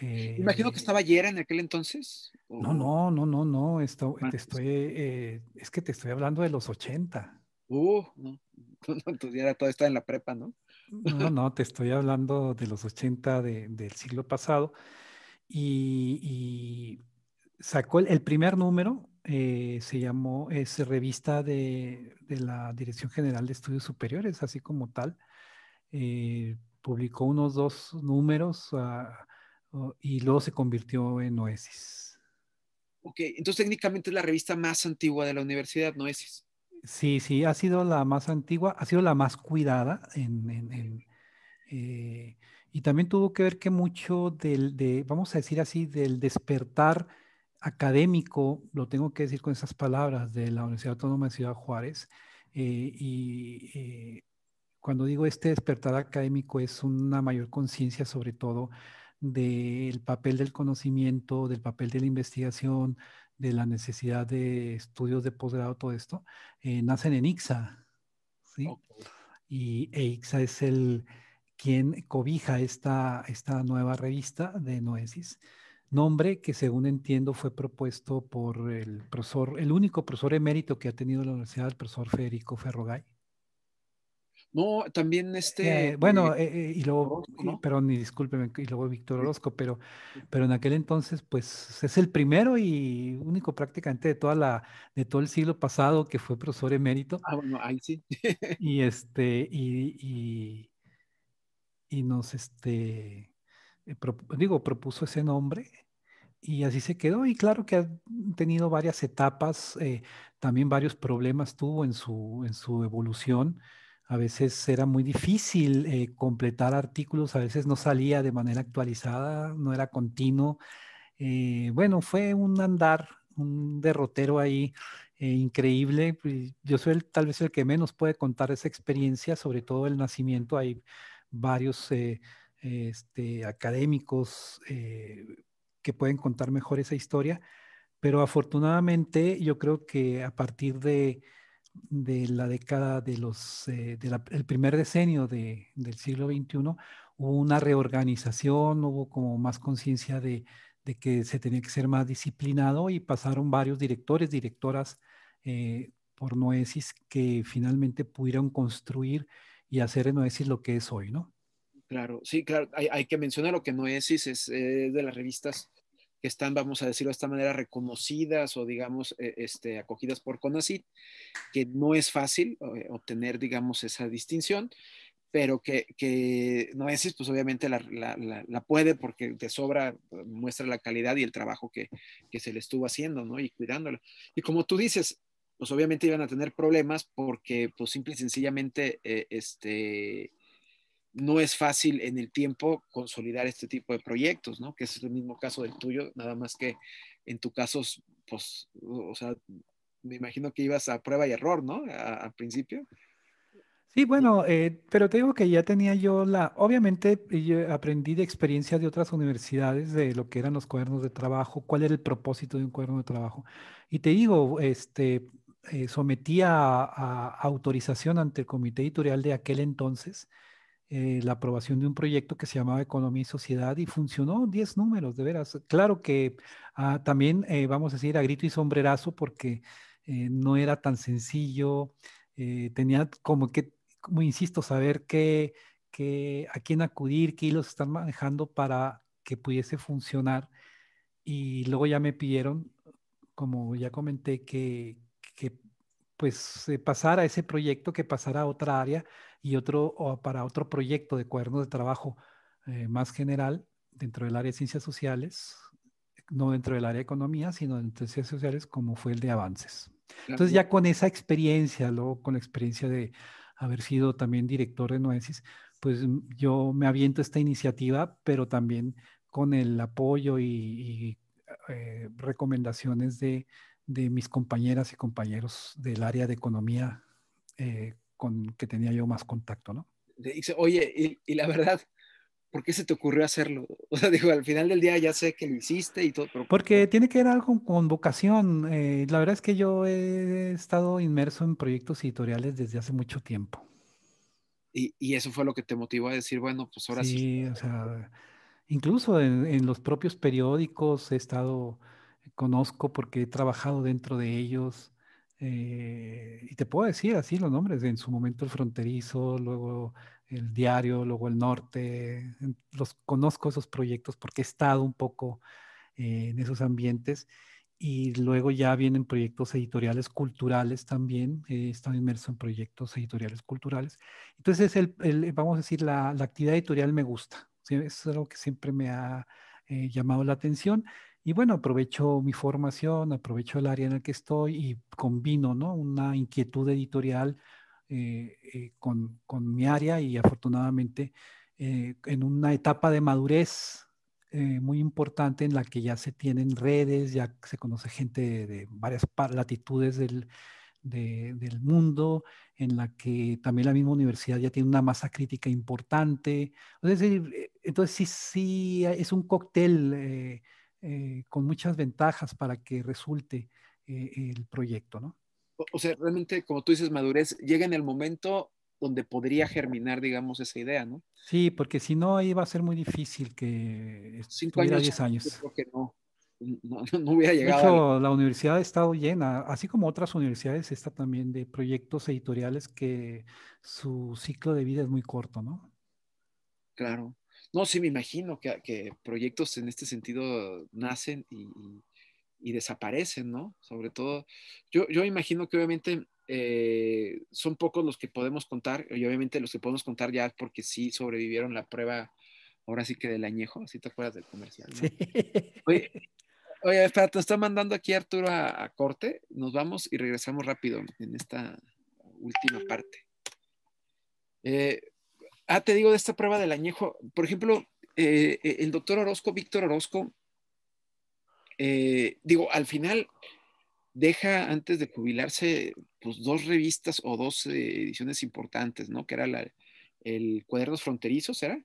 Imagino que estaba ayer en aquel entonces. No, no, no, no, no. Ah, pues. estoy, es que te estoy hablando de los 80. Uh, no. entonces ya era, todo estaba en la prepa, ¿no? No, no, te estoy hablando de los 80 del siglo pasado y, sacó el, primer número, eh, se llamó, es revista de, la Dirección General de Estudios Superiores, así como tal. Eh, publicó unos dos números ah, y luego se convirtió en Oasis. Ok, entonces técnicamente es la revista más antigua de la universidad, Noesis. Sí, sí, ha sido la más antigua, ha sido la más cuidada eh, y también tuvo que ver que mucho del, de, vamos a decir así, del despertar académico, lo tengo que decir con esas palabras, de la Universidad Autónoma de Ciudad Juárez. Eh, y eh, cuando digo este despertar académico es una mayor conciencia sobre todo del papel del conocimiento, del papel de la investigación, de la necesidad de estudios de posgrado, todo esto, eh, nacen en ICSA, ¿sí? Y e es el quien cobija esta, esta nueva revista de Noesis, nombre que según entiendo fue propuesto por el profesor, el único profesor emérito que ha tenido la universidad, el profesor Federico Ferrogay, no, también eh, este. bueno, eh, eh, y luego, perdón, y discúlpeme, y luego Víctor Orozco, pero, pero en aquel entonces, pues es el primero y único prácticamente de toda la, de todo el siglo pasado que fue profesor emérito. Ah, bueno, ahí sí. y este, y, y, nos este, digo, propuso ese nombre y así se quedó. Y claro que ha tenido varias etapas, también varios problemas tuvo en su, en su evolución a veces era muy difícil eh, completar artículos, a veces no salía de manera actualizada, no era continuo. Eh, bueno, fue un andar, un derrotero ahí eh, increíble. Pues, yo soy tal vez el que menos puede contar esa experiencia, sobre todo el nacimiento. Hay varios este, académicos que pueden contar mejor esa historia, pero afortunadamente yo creo que a partir de de la década de los, eh, del primer decenio del siglo XXI, hubo una reorganización, hubo como más conciencia de, que se tenía que ser más disciplinado y pasaron varios directores, directoras eh, por Noesis que finalmente pudieron construir y hacer en Noesis lo que es hoy, ¿no? Claro, sí, claro, hay, que mencionar lo que Noesis es eh, de las revistas están, vamos a decirlo de esta manera, reconocidas o digamos, eh, este, acogidas por CONACYT, que no es fácil eh, obtener, digamos, esa distinción, pero que, que Noesis, pues obviamente la, puede porque te sobra eh, muestra la calidad y el trabajo que, se le estuvo haciendo, ¿no? Y cuidándola. Y como tú dices, pues obviamente iban a tener problemas porque, pues simple y sencillamente, este, no es fácil en el tiempo consolidar este tipo de proyectos, ¿no? Que es el mismo caso del tuyo, nada más que en tu caso, pues, o sea, me imagino que ibas a prueba y error, ¿no? Al principio. Sí, bueno, eh, pero te digo que ya tenía yo la, obviamente aprendí de experiencias de otras universidades de lo que eran los cuadernos de trabajo, cuál era el propósito de un cuaderno de trabajo. Y te digo, este, eh, sometía a, autorización ante el comité editorial de aquel entonces eh, la aprobación de un proyecto que se llamaba Economía y Sociedad y funcionó 10 números, de veras. Claro que ah, también, eh, vamos a decir, a grito y sombrerazo porque eh, no era tan sencillo, tenía como que, como insisto, saber que, que a quién acudir, qué hilos están manejando para que pudiese funcionar. Y luego ya me pidieron, como ya comenté, que, que pues eh, pasar a ese proyecto que pasará a otra área y otro o para otro proyecto de cuadernos de trabajo eh, más general dentro del área de ciencias sociales, no dentro del área de economía, sino dentro de ciencias sociales como fue el de avances. Entonces ya con esa experiencia, luego con la experiencia de haber sido también director de Noesis, pues mm, yo me aviento esta iniciativa, pero también con el apoyo y, eh, recomendaciones de, de mis compañeras y compañeros del área de economía eh, con que tenía yo más contacto, ¿no? Dice, oye, y, la verdad, ¿por qué se te ocurrió hacerlo? O sea, digo, al final del día ya sé que lo hiciste y todo. Porque tiene que ver algo con vocación. Eh, la verdad es que yo he estado inmerso en proyectos editoriales desde hace mucho tiempo. Y, eso fue lo que te motivó a decir, bueno, pues ahora sí. Sí, o sea, incluso en los propios periódicos he estado conozco porque he trabajado dentro de ellos. Eh, y te puedo decir así los nombres, en su momento el fronterizo, luego el diario, luego el norte, los conozco esos proyectos porque he estado un poco eh, en esos ambientes y luego ya vienen proyectos editoriales culturales también, he estado inmerso en proyectos editoriales culturales. Entonces, el, vamos a decir, la, actividad editorial me gusta, es algo que siempre me ha eh, llamado la atención y bueno, aprovecho mi formación, aprovecho el área en la que estoy y combino ¿no? una inquietud editorial eh, eh, con, mi área y afortunadamente eh, en una etapa de madurez muy importante en la que ya se tienen redes, ya se conoce gente de, varias latitudes del, mundo, en la que también la misma universidad ya tiene una masa crítica importante. Es decir, entonces sí, sí es un cóctel eh, con muchas ventajas para que resulte eh, el proyecto, ¿no? O, sea, realmente, como tú dices, madurez, llega en el momento donde podría germinar, digamos, esa idea, ¿no? Sí, porque si no, ahí va a ser muy difícil que Cinco años, 10 años. Yo creo que no. No, hubiera llegado. De hecho, la universidad ha estado llena, así como otras universidades, está también de proyectos editoriales que su ciclo de vida es muy corto, ¿no? Claro. No, sí, me imagino que, que proyectos en este sentido nacen y, desaparecen, ¿no? Sobre todo, yo, yo imagino que obviamente eh, son pocos los que podemos contar, y obviamente los que podemos contar ya porque sí sobrevivieron la prueba, ahora sí que del añejo, si te acuerdas del comercial, Oye, espera, te está mandando aquí Arturo a, a, corte. Nos vamos y regresamos rápido en esta última parte. Eh, Ah, te digo de esta prueba del añejo. Por ejemplo, eh, eh, el doctor Orozco, Víctor Orozco, eh, digo, al final deja antes de jubilarse pues, dos revistas o dos ediciones importantes, ¿no? Que era el Cuadernos Fronterizos, ¿era?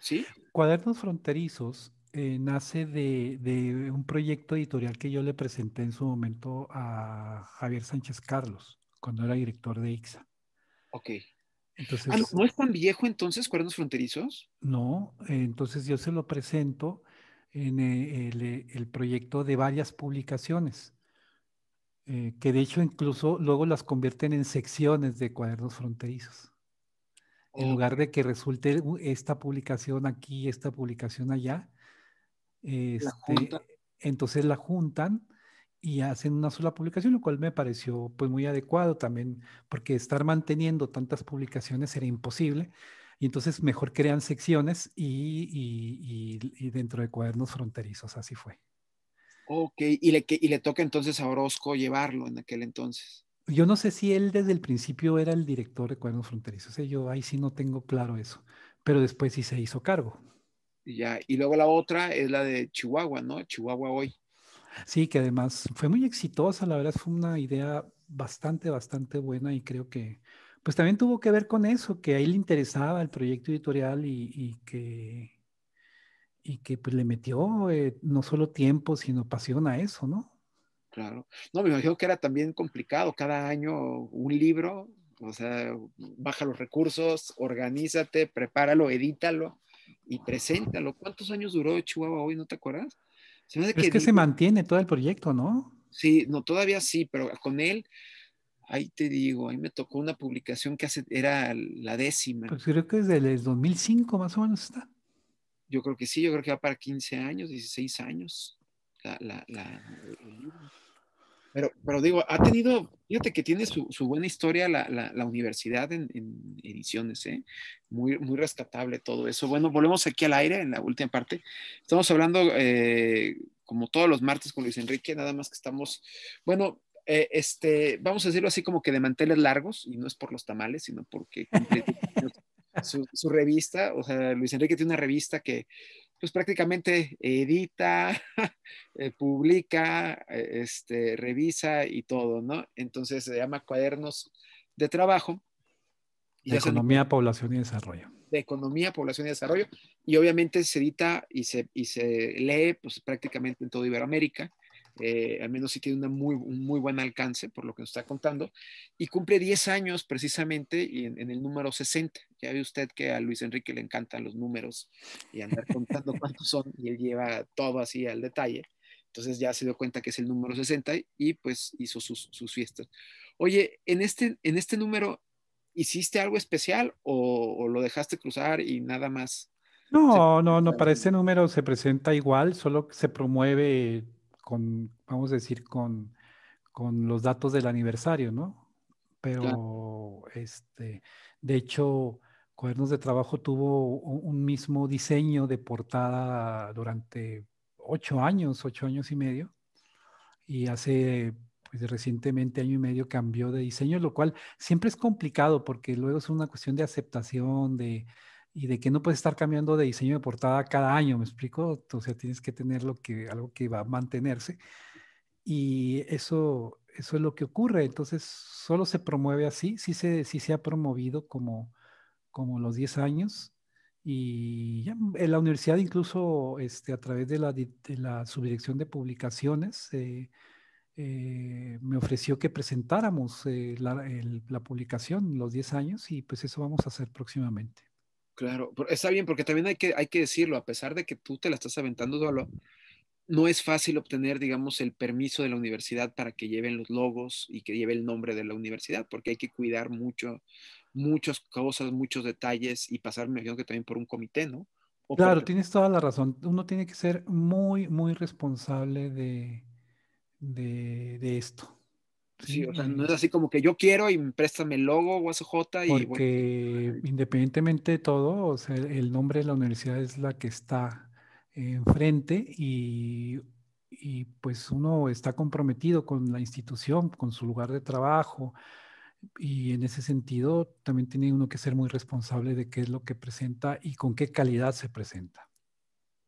¿Sí? Cuadernos Fronterizos nace de, de, un proyecto editorial que yo le presenté en su momento a Javier Sánchez Carlos, cuando era director de IXA. Ok. Ah, ¿No es tan viejo entonces, Cuadernos Fronterizos? No, eh, entonces yo se lo presento en eh, eh, el, proyecto de varias publicaciones, que de hecho incluso luego las convierten en secciones de Cuadernos Fronterizos. En lugar de que resulte esta publicación aquí, esta publicación allá, este, entonces la juntan y hacen una sola publicación, lo cual me pareció pues muy adecuado también, porque estar manteniendo tantas publicaciones era imposible. Y entonces mejor crean secciones y, dentro de cuadernos fronterizos, así fue. Ok, y le, y le toca entonces a Orozco llevarlo en aquel entonces. Yo no sé si él desde el principio era el director de Cuadernos Fronterizos, ¿eh? yo ahí sí no tengo claro eso, pero después sí se hizo cargo. Ya, y luego la otra es la de Chihuahua, ¿no? Chihuahua hoy. Sí, que además fue muy exitosa, la verdad fue una idea bastante, bastante buena y creo que pues también tuvo que ver con eso, que ahí le interesaba el proyecto editorial y, que, y que pues le metió eh, no solo tiempo, sino pasión a eso, ¿no? Claro. No, me imagino que era también complicado cada año un libro, o sea, baja los recursos, organízate, prepáralo, edítalo y preséntalo. ¿Cuántos años duró Chihuahua hoy? ¿No te acuerdas? es que se mantiene todo el proyecto, ¿no? Sí, no, todavía sí, pero con él, ahí te digo, ahí me tocó una publicación que hace, era la décima. Pues creo que desde el 2005 más o menos está. Yo creo que sí, yo creo que va para 15 años, 16 años. la, pero, digo, ha tenido, fíjate que tiene su, buena historia la, universidad en, ediciones, ¿eh? Muy, muy rescatable todo eso. Bueno, volvemos aquí al aire en la última parte. Estamos hablando, eh, como todos los martes, con Luis Enrique, nada más que estamos, bueno, eh, este, vamos a decirlo así como que de manteles largos, y no es por los tamales, sino porque su, su, revista, o sea, Luis Enrique tiene una revista que pues prácticamente edita, eh, publica, e, este, revisa y todo, ¿no? Entonces se llama cuadernos de trabajo. de economía, población y desarrollo. De economía, población y desarrollo. Y obviamente se edita y se, y se lee pues, prácticamente en toda Iberoamérica. Eh, al menos sí tiene un muy buen alcance por lo que nos está contando, y cumple 10 años precisamente en, el número 60. Ya ve usted que a Luis Enrique le encantan los números y andar contando cuántos son y él lleva todo así al detalle. Entonces ya se dio cuenta que es el número 60 y pues hizo sus, fiestas. Oye, en este, en este número, ¿hiciste algo especial o, lo dejaste cruzar y nada más? No, no, no, para ese número se presenta igual, solo que se promueve con, vamos a decir, con, con los datos del aniversario, ¿no? Pero, este, de hecho, Cuadernos de Trabajo tuvo un mismo diseño de portada durante ocho años, ocho años y medio, y hace pues recientemente año y medio cambió de diseño, lo cual siempre es complicado porque luego es una cuestión de aceptación, de, y de que no puedes estar cambiando de diseño de portada cada año, ¿me explico? O sea, tienes que tener lo que, algo que va a mantenerse. Y eso, eso es lo que ocurre. Entonces, solo se promueve así, sí se, sí se ha promovido como, como los 10 años. Y en la universidad incluso este, a través de la, de la subdirección de publicaciones eh, eh, me ofreció que presentáramos eh, la, la publicación, los 10 años, y pues eso vamos a hacer próximamente. Claro, está bien porque también hay que, hay que decirlo, a pesar de que tú te la estás aventando no es fácil obtener, digamos, el permiso de la universidad para que lleven los logos y que lleve el nombre de la universidad, porque hay que cuidar mucho, muchas cosas, muchos detalles y pasar, me imagino que también por un comité, ¿no? claro, tienes toda la razón. Uno tiene que ser muy, muy responsable de, de esto. Sí, o sea, no es mm. así como que yo quiero y préstame el logo UASJ y Porque independientemente de todo, o sea, el nombre de la universidad es la que está enfrente y, y pues uno está comprometido con la institución, con su lugar de trabajo y en ese sentido también tiene uno que ser muy responsable de qué es lo que presenta y con qué calidad se presenta.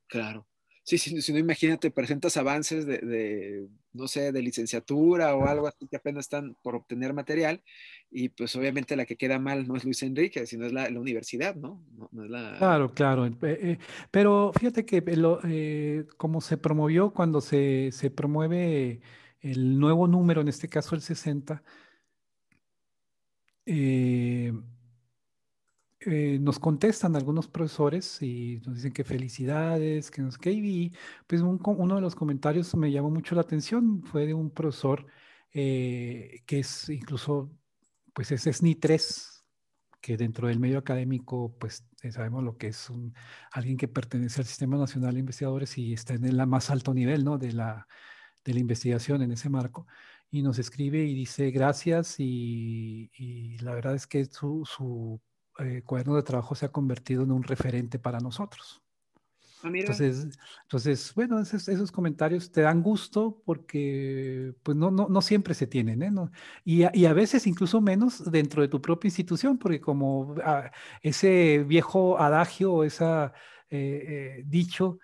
Claro. Sí, sí, si no, imagínate, presentas avances de, de, no sé, de licenciatura o algo así que apenas están por obtener material y pues obviamente la que queda mal no es Luis Enrique, sino es la, universidad, ¿no? Claro, claro. Eh, eh, pero fíjate que eh, como se promovió cuando se, se promueve el nuevo número, en este caso el 60, eh, eh, nos contestan algunos profesores y nos dicen que felicidades, que nos que y pues uno de los comentarios me llamó mucho la atención, fue de un profesor eh, que es incluso, pues es SNI 3, que dentro del medio académico, pues eh, sabemos lo que es un, alguien que pertenece al Sistema Nacional de Investigadores y está en el más alto nivel, ¿no? De la, de la investigación en ese marco y nos escribe y dice gracias y, la verdad es que su, eh, cuaderno de trabajo se ha convertido en un referente para nosotros. Ah, entonces, entonces, bueno, esos, comentarios te dan gusto porque pues no, no, no siempre se tienen, ¿eh? no, y, a, veces incluso menos dentro de tu propia institución, porque como ah, ese viejo adagio o ese eh, dicho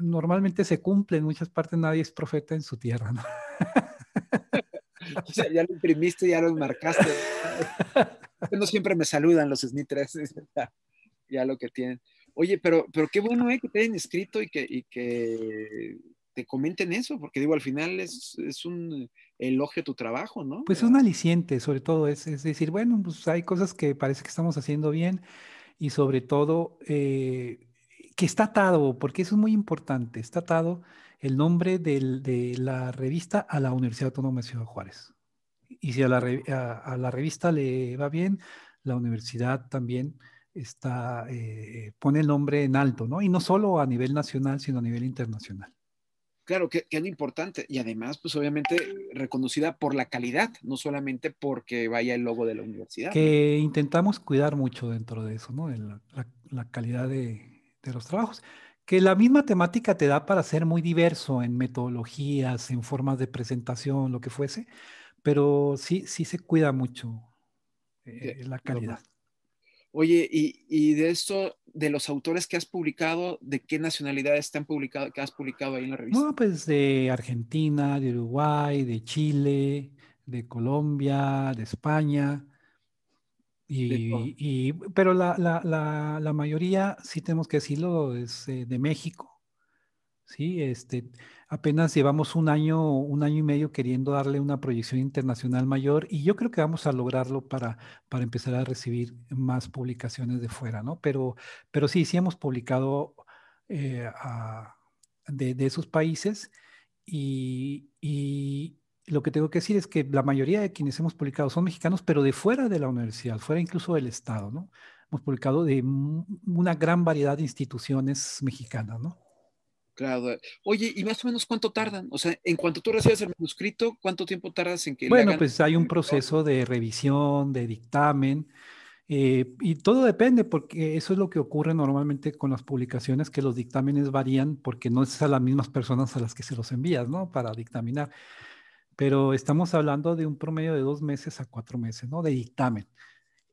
normalmente se cumple en muchas partes, nadie es profeta en su tierra. o sea, ya lo imprimiste, ya lo enmarcaste. no siempre me saludan los snitres, ya lo que tienen. Oye, pero, pero qué bueno eh, que te hayan escrito y que, que te comenten eso, porque digo, al final es, un elogio a tu trabajo, ¿no? Pues es un aliciente, sobre todo, es, es, decir, bueno, pues hay cosas que parece que estamos haciendo bien y sobre todo eh, que está atado, porque eso es muy importante, está atado el nombre de la revista a la Universidad Autónoma de Ciudad Juárez y si a la, a, la, revista le va bien, la universidad también está, eh, pone el nombre en alto, ¿no? Y no solo a nivel nacional, sino a nivel internacional. Claro, que, que, es importante. Y además, pues obviamente reconocida por la calidad, no solamente porque vaya el logo de la universidad. Que intentamos cuidar mucho dentro de eso, ¿no? la, calidad de, de, los trabajos. Que la misma temática te da para ser muy diverso en metodologías, en formas de presentación, lo que fuese pero sí, sí se cuida mucho eh, la calidad. Oye, y, de esto, de los autores que has publicado, ¿de qué nacionalidades están publicado, que has publicado ahí en la revista? No, pues de Argentina, de Uruguay, de Chile, de Colombia, de España. Y, y pero la, la, la, la, mayoría, sí tenemos que decirlo, es eh, de México. Sí, este, Apenas llevamos un año, un año y medio queriendo darle una proyección internacional mayor y yo creo que vamos a lograrlo para, para empezar a recibir más publicaciones de fuera, ¿no? Pero, pero sí, sí hemos publicado eh, de, esos países y, lo que tengo que decir es que la mayoría de quienes hemos publicado son mexicanos, pero de fuera de la universidad, fuera incluso del Estado, ¿no? Hemos publicado de una gran variedad de instituciones mexicanas, ¿no? Claro. Eh, oye, ¿y más o menos cuánto tardan? O sea, en cuanto tú recibes el manuscrito, ¿cuánto tiempo tardas en que... Bueno, hagan... pues hay un proceso de revisión, de dictamen, eh, y todo depende, porque eso es lo que ocurre normalmente con las publicaciones, que los dictámenes varían porque no es a las mismas personas a las que se los envías, ¿no? Para dictaminar. Pero estamos hablando de un promedio de dos meses a cuatro meses, ¿no? De dictamen.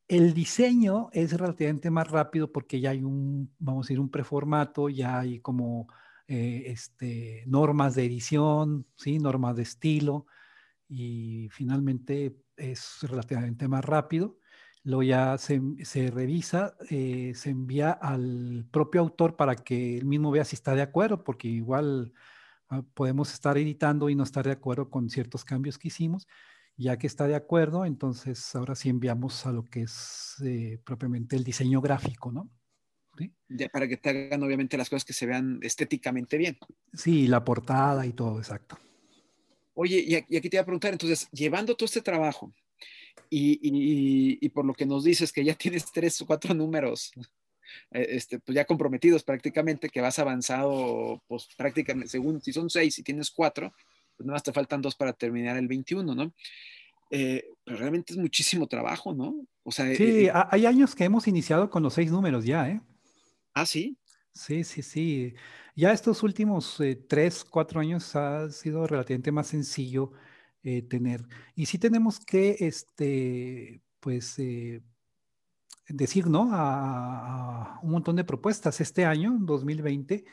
El diseño es relativamente más rápido porque ya hay un, vamos a decir, un preformato, ya hay como eh, este, normas de edición, ¿sí? normas de estilo, y finalmente es relativamente más rápido. Lo ya se, revisa, eh, se envía al propio autor para que él mismo vea si está de acuerdo, porque igual ah, podemos estar editando y no estar de acuerdo con ciertos cambios que hicimos. Ya que está de acuerdo, entonces ahora sí enviamos a lo que es eh, propiamente el diseño gráfico, ¿no? para que te hagan obviamente las cosas que se vean estéticamente bien. Sí, la portada y todo, exacto. Oye, y aquí te iba a preguntar, entonces, llevando todo este trabajo y, por lo que nos dices que ya tienes tres o cuatro números eh, este, pues ya comprometidos prácticamente, que vas avanzado, pues prácticamente, según si son seis y tienes cuatro, pues nada más te faltan dos para terminar el 21, ¿no? Eh, pero realmente es muchísimo trabajo, ¿no? O sea, sí, eh, hay años que hemos iniciado con los seis números ya, ¿eh? Ah, sí. Sí, sí, sí. Ya estos últimos eh, tres, cuatro años ha sido relativamente más sencillo eh, tener. Y sí tenemos que, este, pues, eh, decir, ¿no? A, un montón de propuestas. Este año, 2020,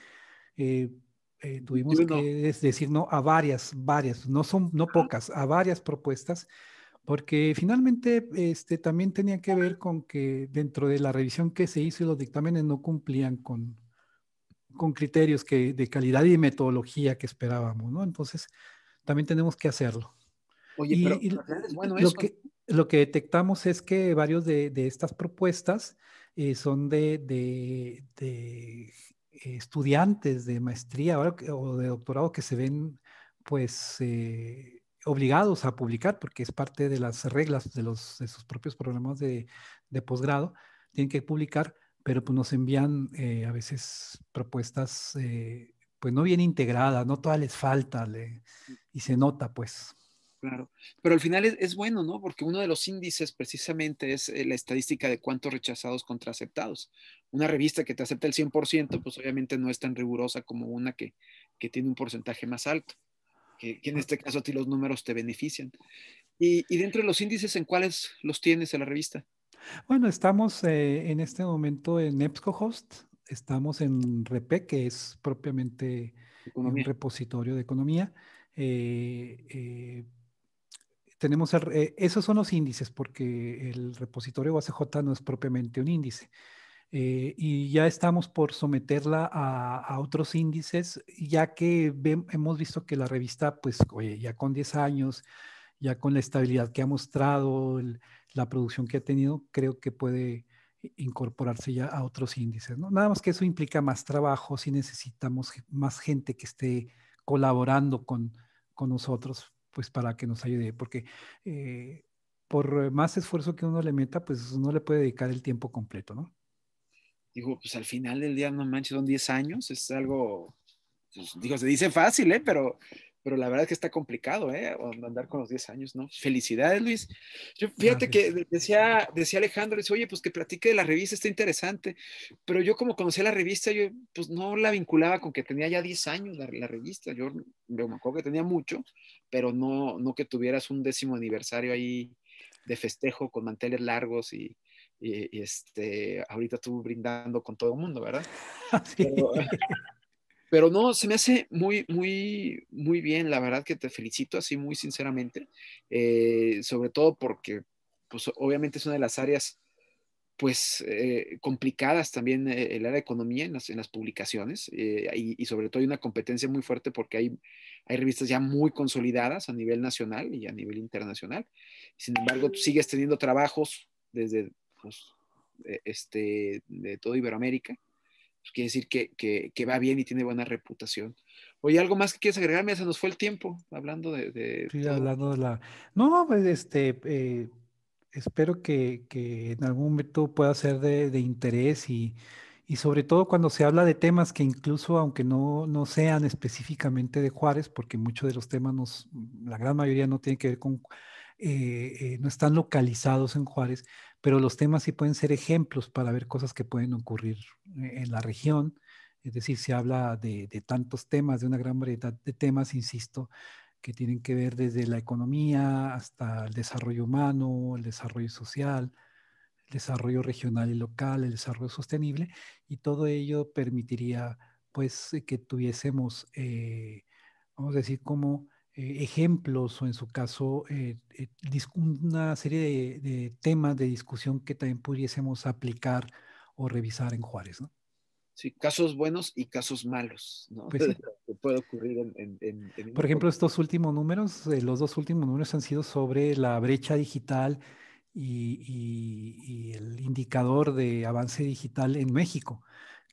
tuvimos que decir, ¿no? A varias, varias, no son, no pocas, a varias propuestas porque finalmente este, también tenía que ver con que dentro de la revisión que se hizo los dictámenes no cumplían con, con criterios de calidad y metodología que esperábamos, ¿no? Entonces, también tenemos que hacerlo. Oye, y, lo, Que, lo que detectamos es que varios de, estas propuestas eh, son de, estudiantes de maestría o de doctorado que se ven, pues... Eh, obligados a publicar porque es parte de las reglas de, los, de sus propios programas de, posgrado, tienen que publicar, pero pues nos envían eh, a veces propuestas eh, pues no bien integradas, no todas les falta mm. y se nota pues. Claro, pero al final es, bueno, ¿no? Porque uno de los índices precisamente es eh, la estadística de cuántos rechazados contra aceptados. Una revista que te acepta el 100%, pues obviamente no es tan rigurosa como una que tiene un porcentaje más alto que, en este caso a ti los números te benefician. Y, y dentro de los índices, ¿en cuáles los tienes en la revista? Bueno, estamos eh, en este momento en EBSCOhost, estamos en REPE, que es propiamente un repositorio de economía. Eh, eh, tenemos esos son los índices, porque el repositorio OACJ no es propiamente un índice. Eh, y ya estamos por someterla a, otros índices, ya que hemos visto que la revista, pues, oye, ya con 10 años, ya con la estabilidad que ha mostrado, la producción que ha tenido, creo que puede incorporarse ya a otros índices. ¿no? Nada más que eso implica más trabajo, si necesitamos más gente que esté colaborando con, con nosotros, pues para que nos ayude, porque eh, por más esfuerzo que uno le meta, pues no le puede dedicar el tiempo completo, ¿no? digo, pues al final del día, no manches, son 10 años, es algo, pues, digo, se dice fácil, ¿eh? Pero, pero la verdad es que está complicado, ¿eh? Andar con los 10 años, ¿no? Felicidades, Luis. Yo, fíjate que decía, decía Alejandro, dice, oye, pues que platique de la revista, está interesante, pero yo como conocí la revista, yo pues no la vinculaba con que tenía ya 10 años la, la revista, yo me acuerdo que tenía mucho, pero no, no que tuvieras un décimo aniversario ahí de festejo con manteles largos y, y, este, ahorita tú brindando con todo el mundo, ¿verdad? Pero, no, se me hace muy, muy, muy bien, la verdad que te felicito así muy sinceramente, eh, sobre todo porque, pues obviamente es una de las áreas, pues, eh, complicadas también eh, el área de economía en las, publicaciones y, sobre todo hay una competencia muy fuerte porque hay, hay revistas ya muy consolidadas a nivel nacional y a nivel internacional. Sin embargo, tú sigues teniendo trabajos desde pues, este, de todo Iberoamérica. Pues, quiere decir que, que, va bien y tiene buena reputación. Oye, ¿algo más que quieres agregarme? Se nos fue el tiempo hablando de... hablando de la... No, pues este... Eh, espero que, que, en algún momento pueda ser de, interés y, y sobre todo cuando se habla de temas que incluso aunque no, no sean específicamente de Juárez, porque muchos de los temas, la gran mayoría no tienen que ver con, eh, eh, no están localizados en Juárez, pero los temas sí pueden ser ejemplos para ver cosas que pueden ocurrir eh, en la región. Es decir, se habla de, tantos temas, de una gran variedad de temas, insisto, que tienen que ver desde la economía hasta el desarrollo humano, el desarrollo social, el desarrollo regional y local, el desarrollo sostenible, y todo ello permitiría pues que tuviésemos, eh, vamos a decir, como eh, ejemplos o en su caso eh, eh, una serie de, temas de discusión que también pudiésemos aplicar o revisar en Juárez. ¿no? Sí, casos buenos y casos malos, pues puede ocurrir en... Por ejemplo, estos últimos números, los dos últimos números han sido sobre la brecha digital y, el indicador de avance digital en México,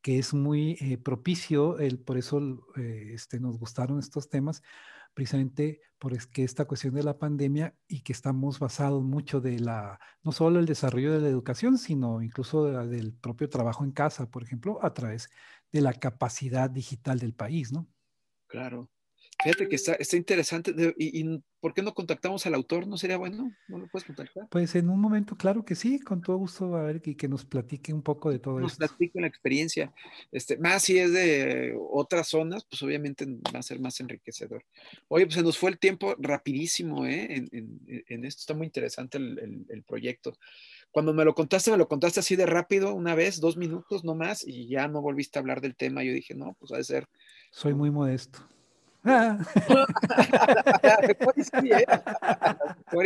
que es muy propicio, el, por eso este, nos gustaron estos temas, precisamente que esta cuestión de la pandemia y que estamos basados mucho de la, no solo el desarrollo de la educación, sino incluso del propio trabajo en casa, por ejemplo, a través de la capacidad digital del país, ¿no? Claro. Fíjate que está, interesante. y, por qué no contactamos al autor? ¿No sería bueno? ¿No lo puedes contactar? Pues en un momento, claro que sí, con todo gusto, va a ver, que nos platique un poco de todo esto. Nos platique la experiencia. Este, más si es de otras zonas, pues obviamente va a ser más enriquecedor. Oye, pues se nos fue el tiempo rapidísimo, ¿eh? En, esto está muy interesante el, el proyecto. Cuando me lo contaste, me lo contaste así de rápido, una vez, dos minutos no más, y ya no volviste a hablar del tema. Yo dije, no, pues ha de ser. Soy muy modesto a la mejor y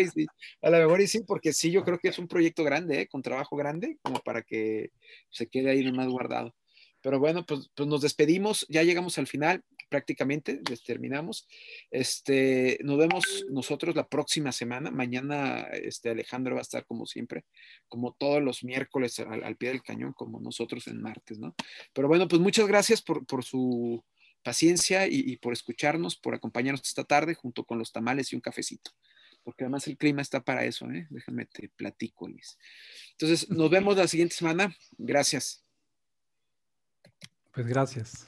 sí, mejor sí. porque sí, yo creo que es un proyecto grande, ¿eh? con trabajo grande, como para que se quede ahí más guardado. Pero bueno, pues, pues, nos despedimos, ya llegamos al final prácticamente, terminamos. Este, nos vemos nosotros la próxima semana. Mañana este, Alejandro va a estar como siempre, como todos los miércoles al, pie del cañón, como nosotros en martes, ¿no? Pero bueno, pues muchas gracias por su paciencia y, por escucharnos, por acompañarnos esta tarde junto con los tamales y un cafecito. Porque además el clima está para eso, ¿eh? Déjame te platico, Entonces, nos vemos la siguiente semana. Gracias. Pues gracias.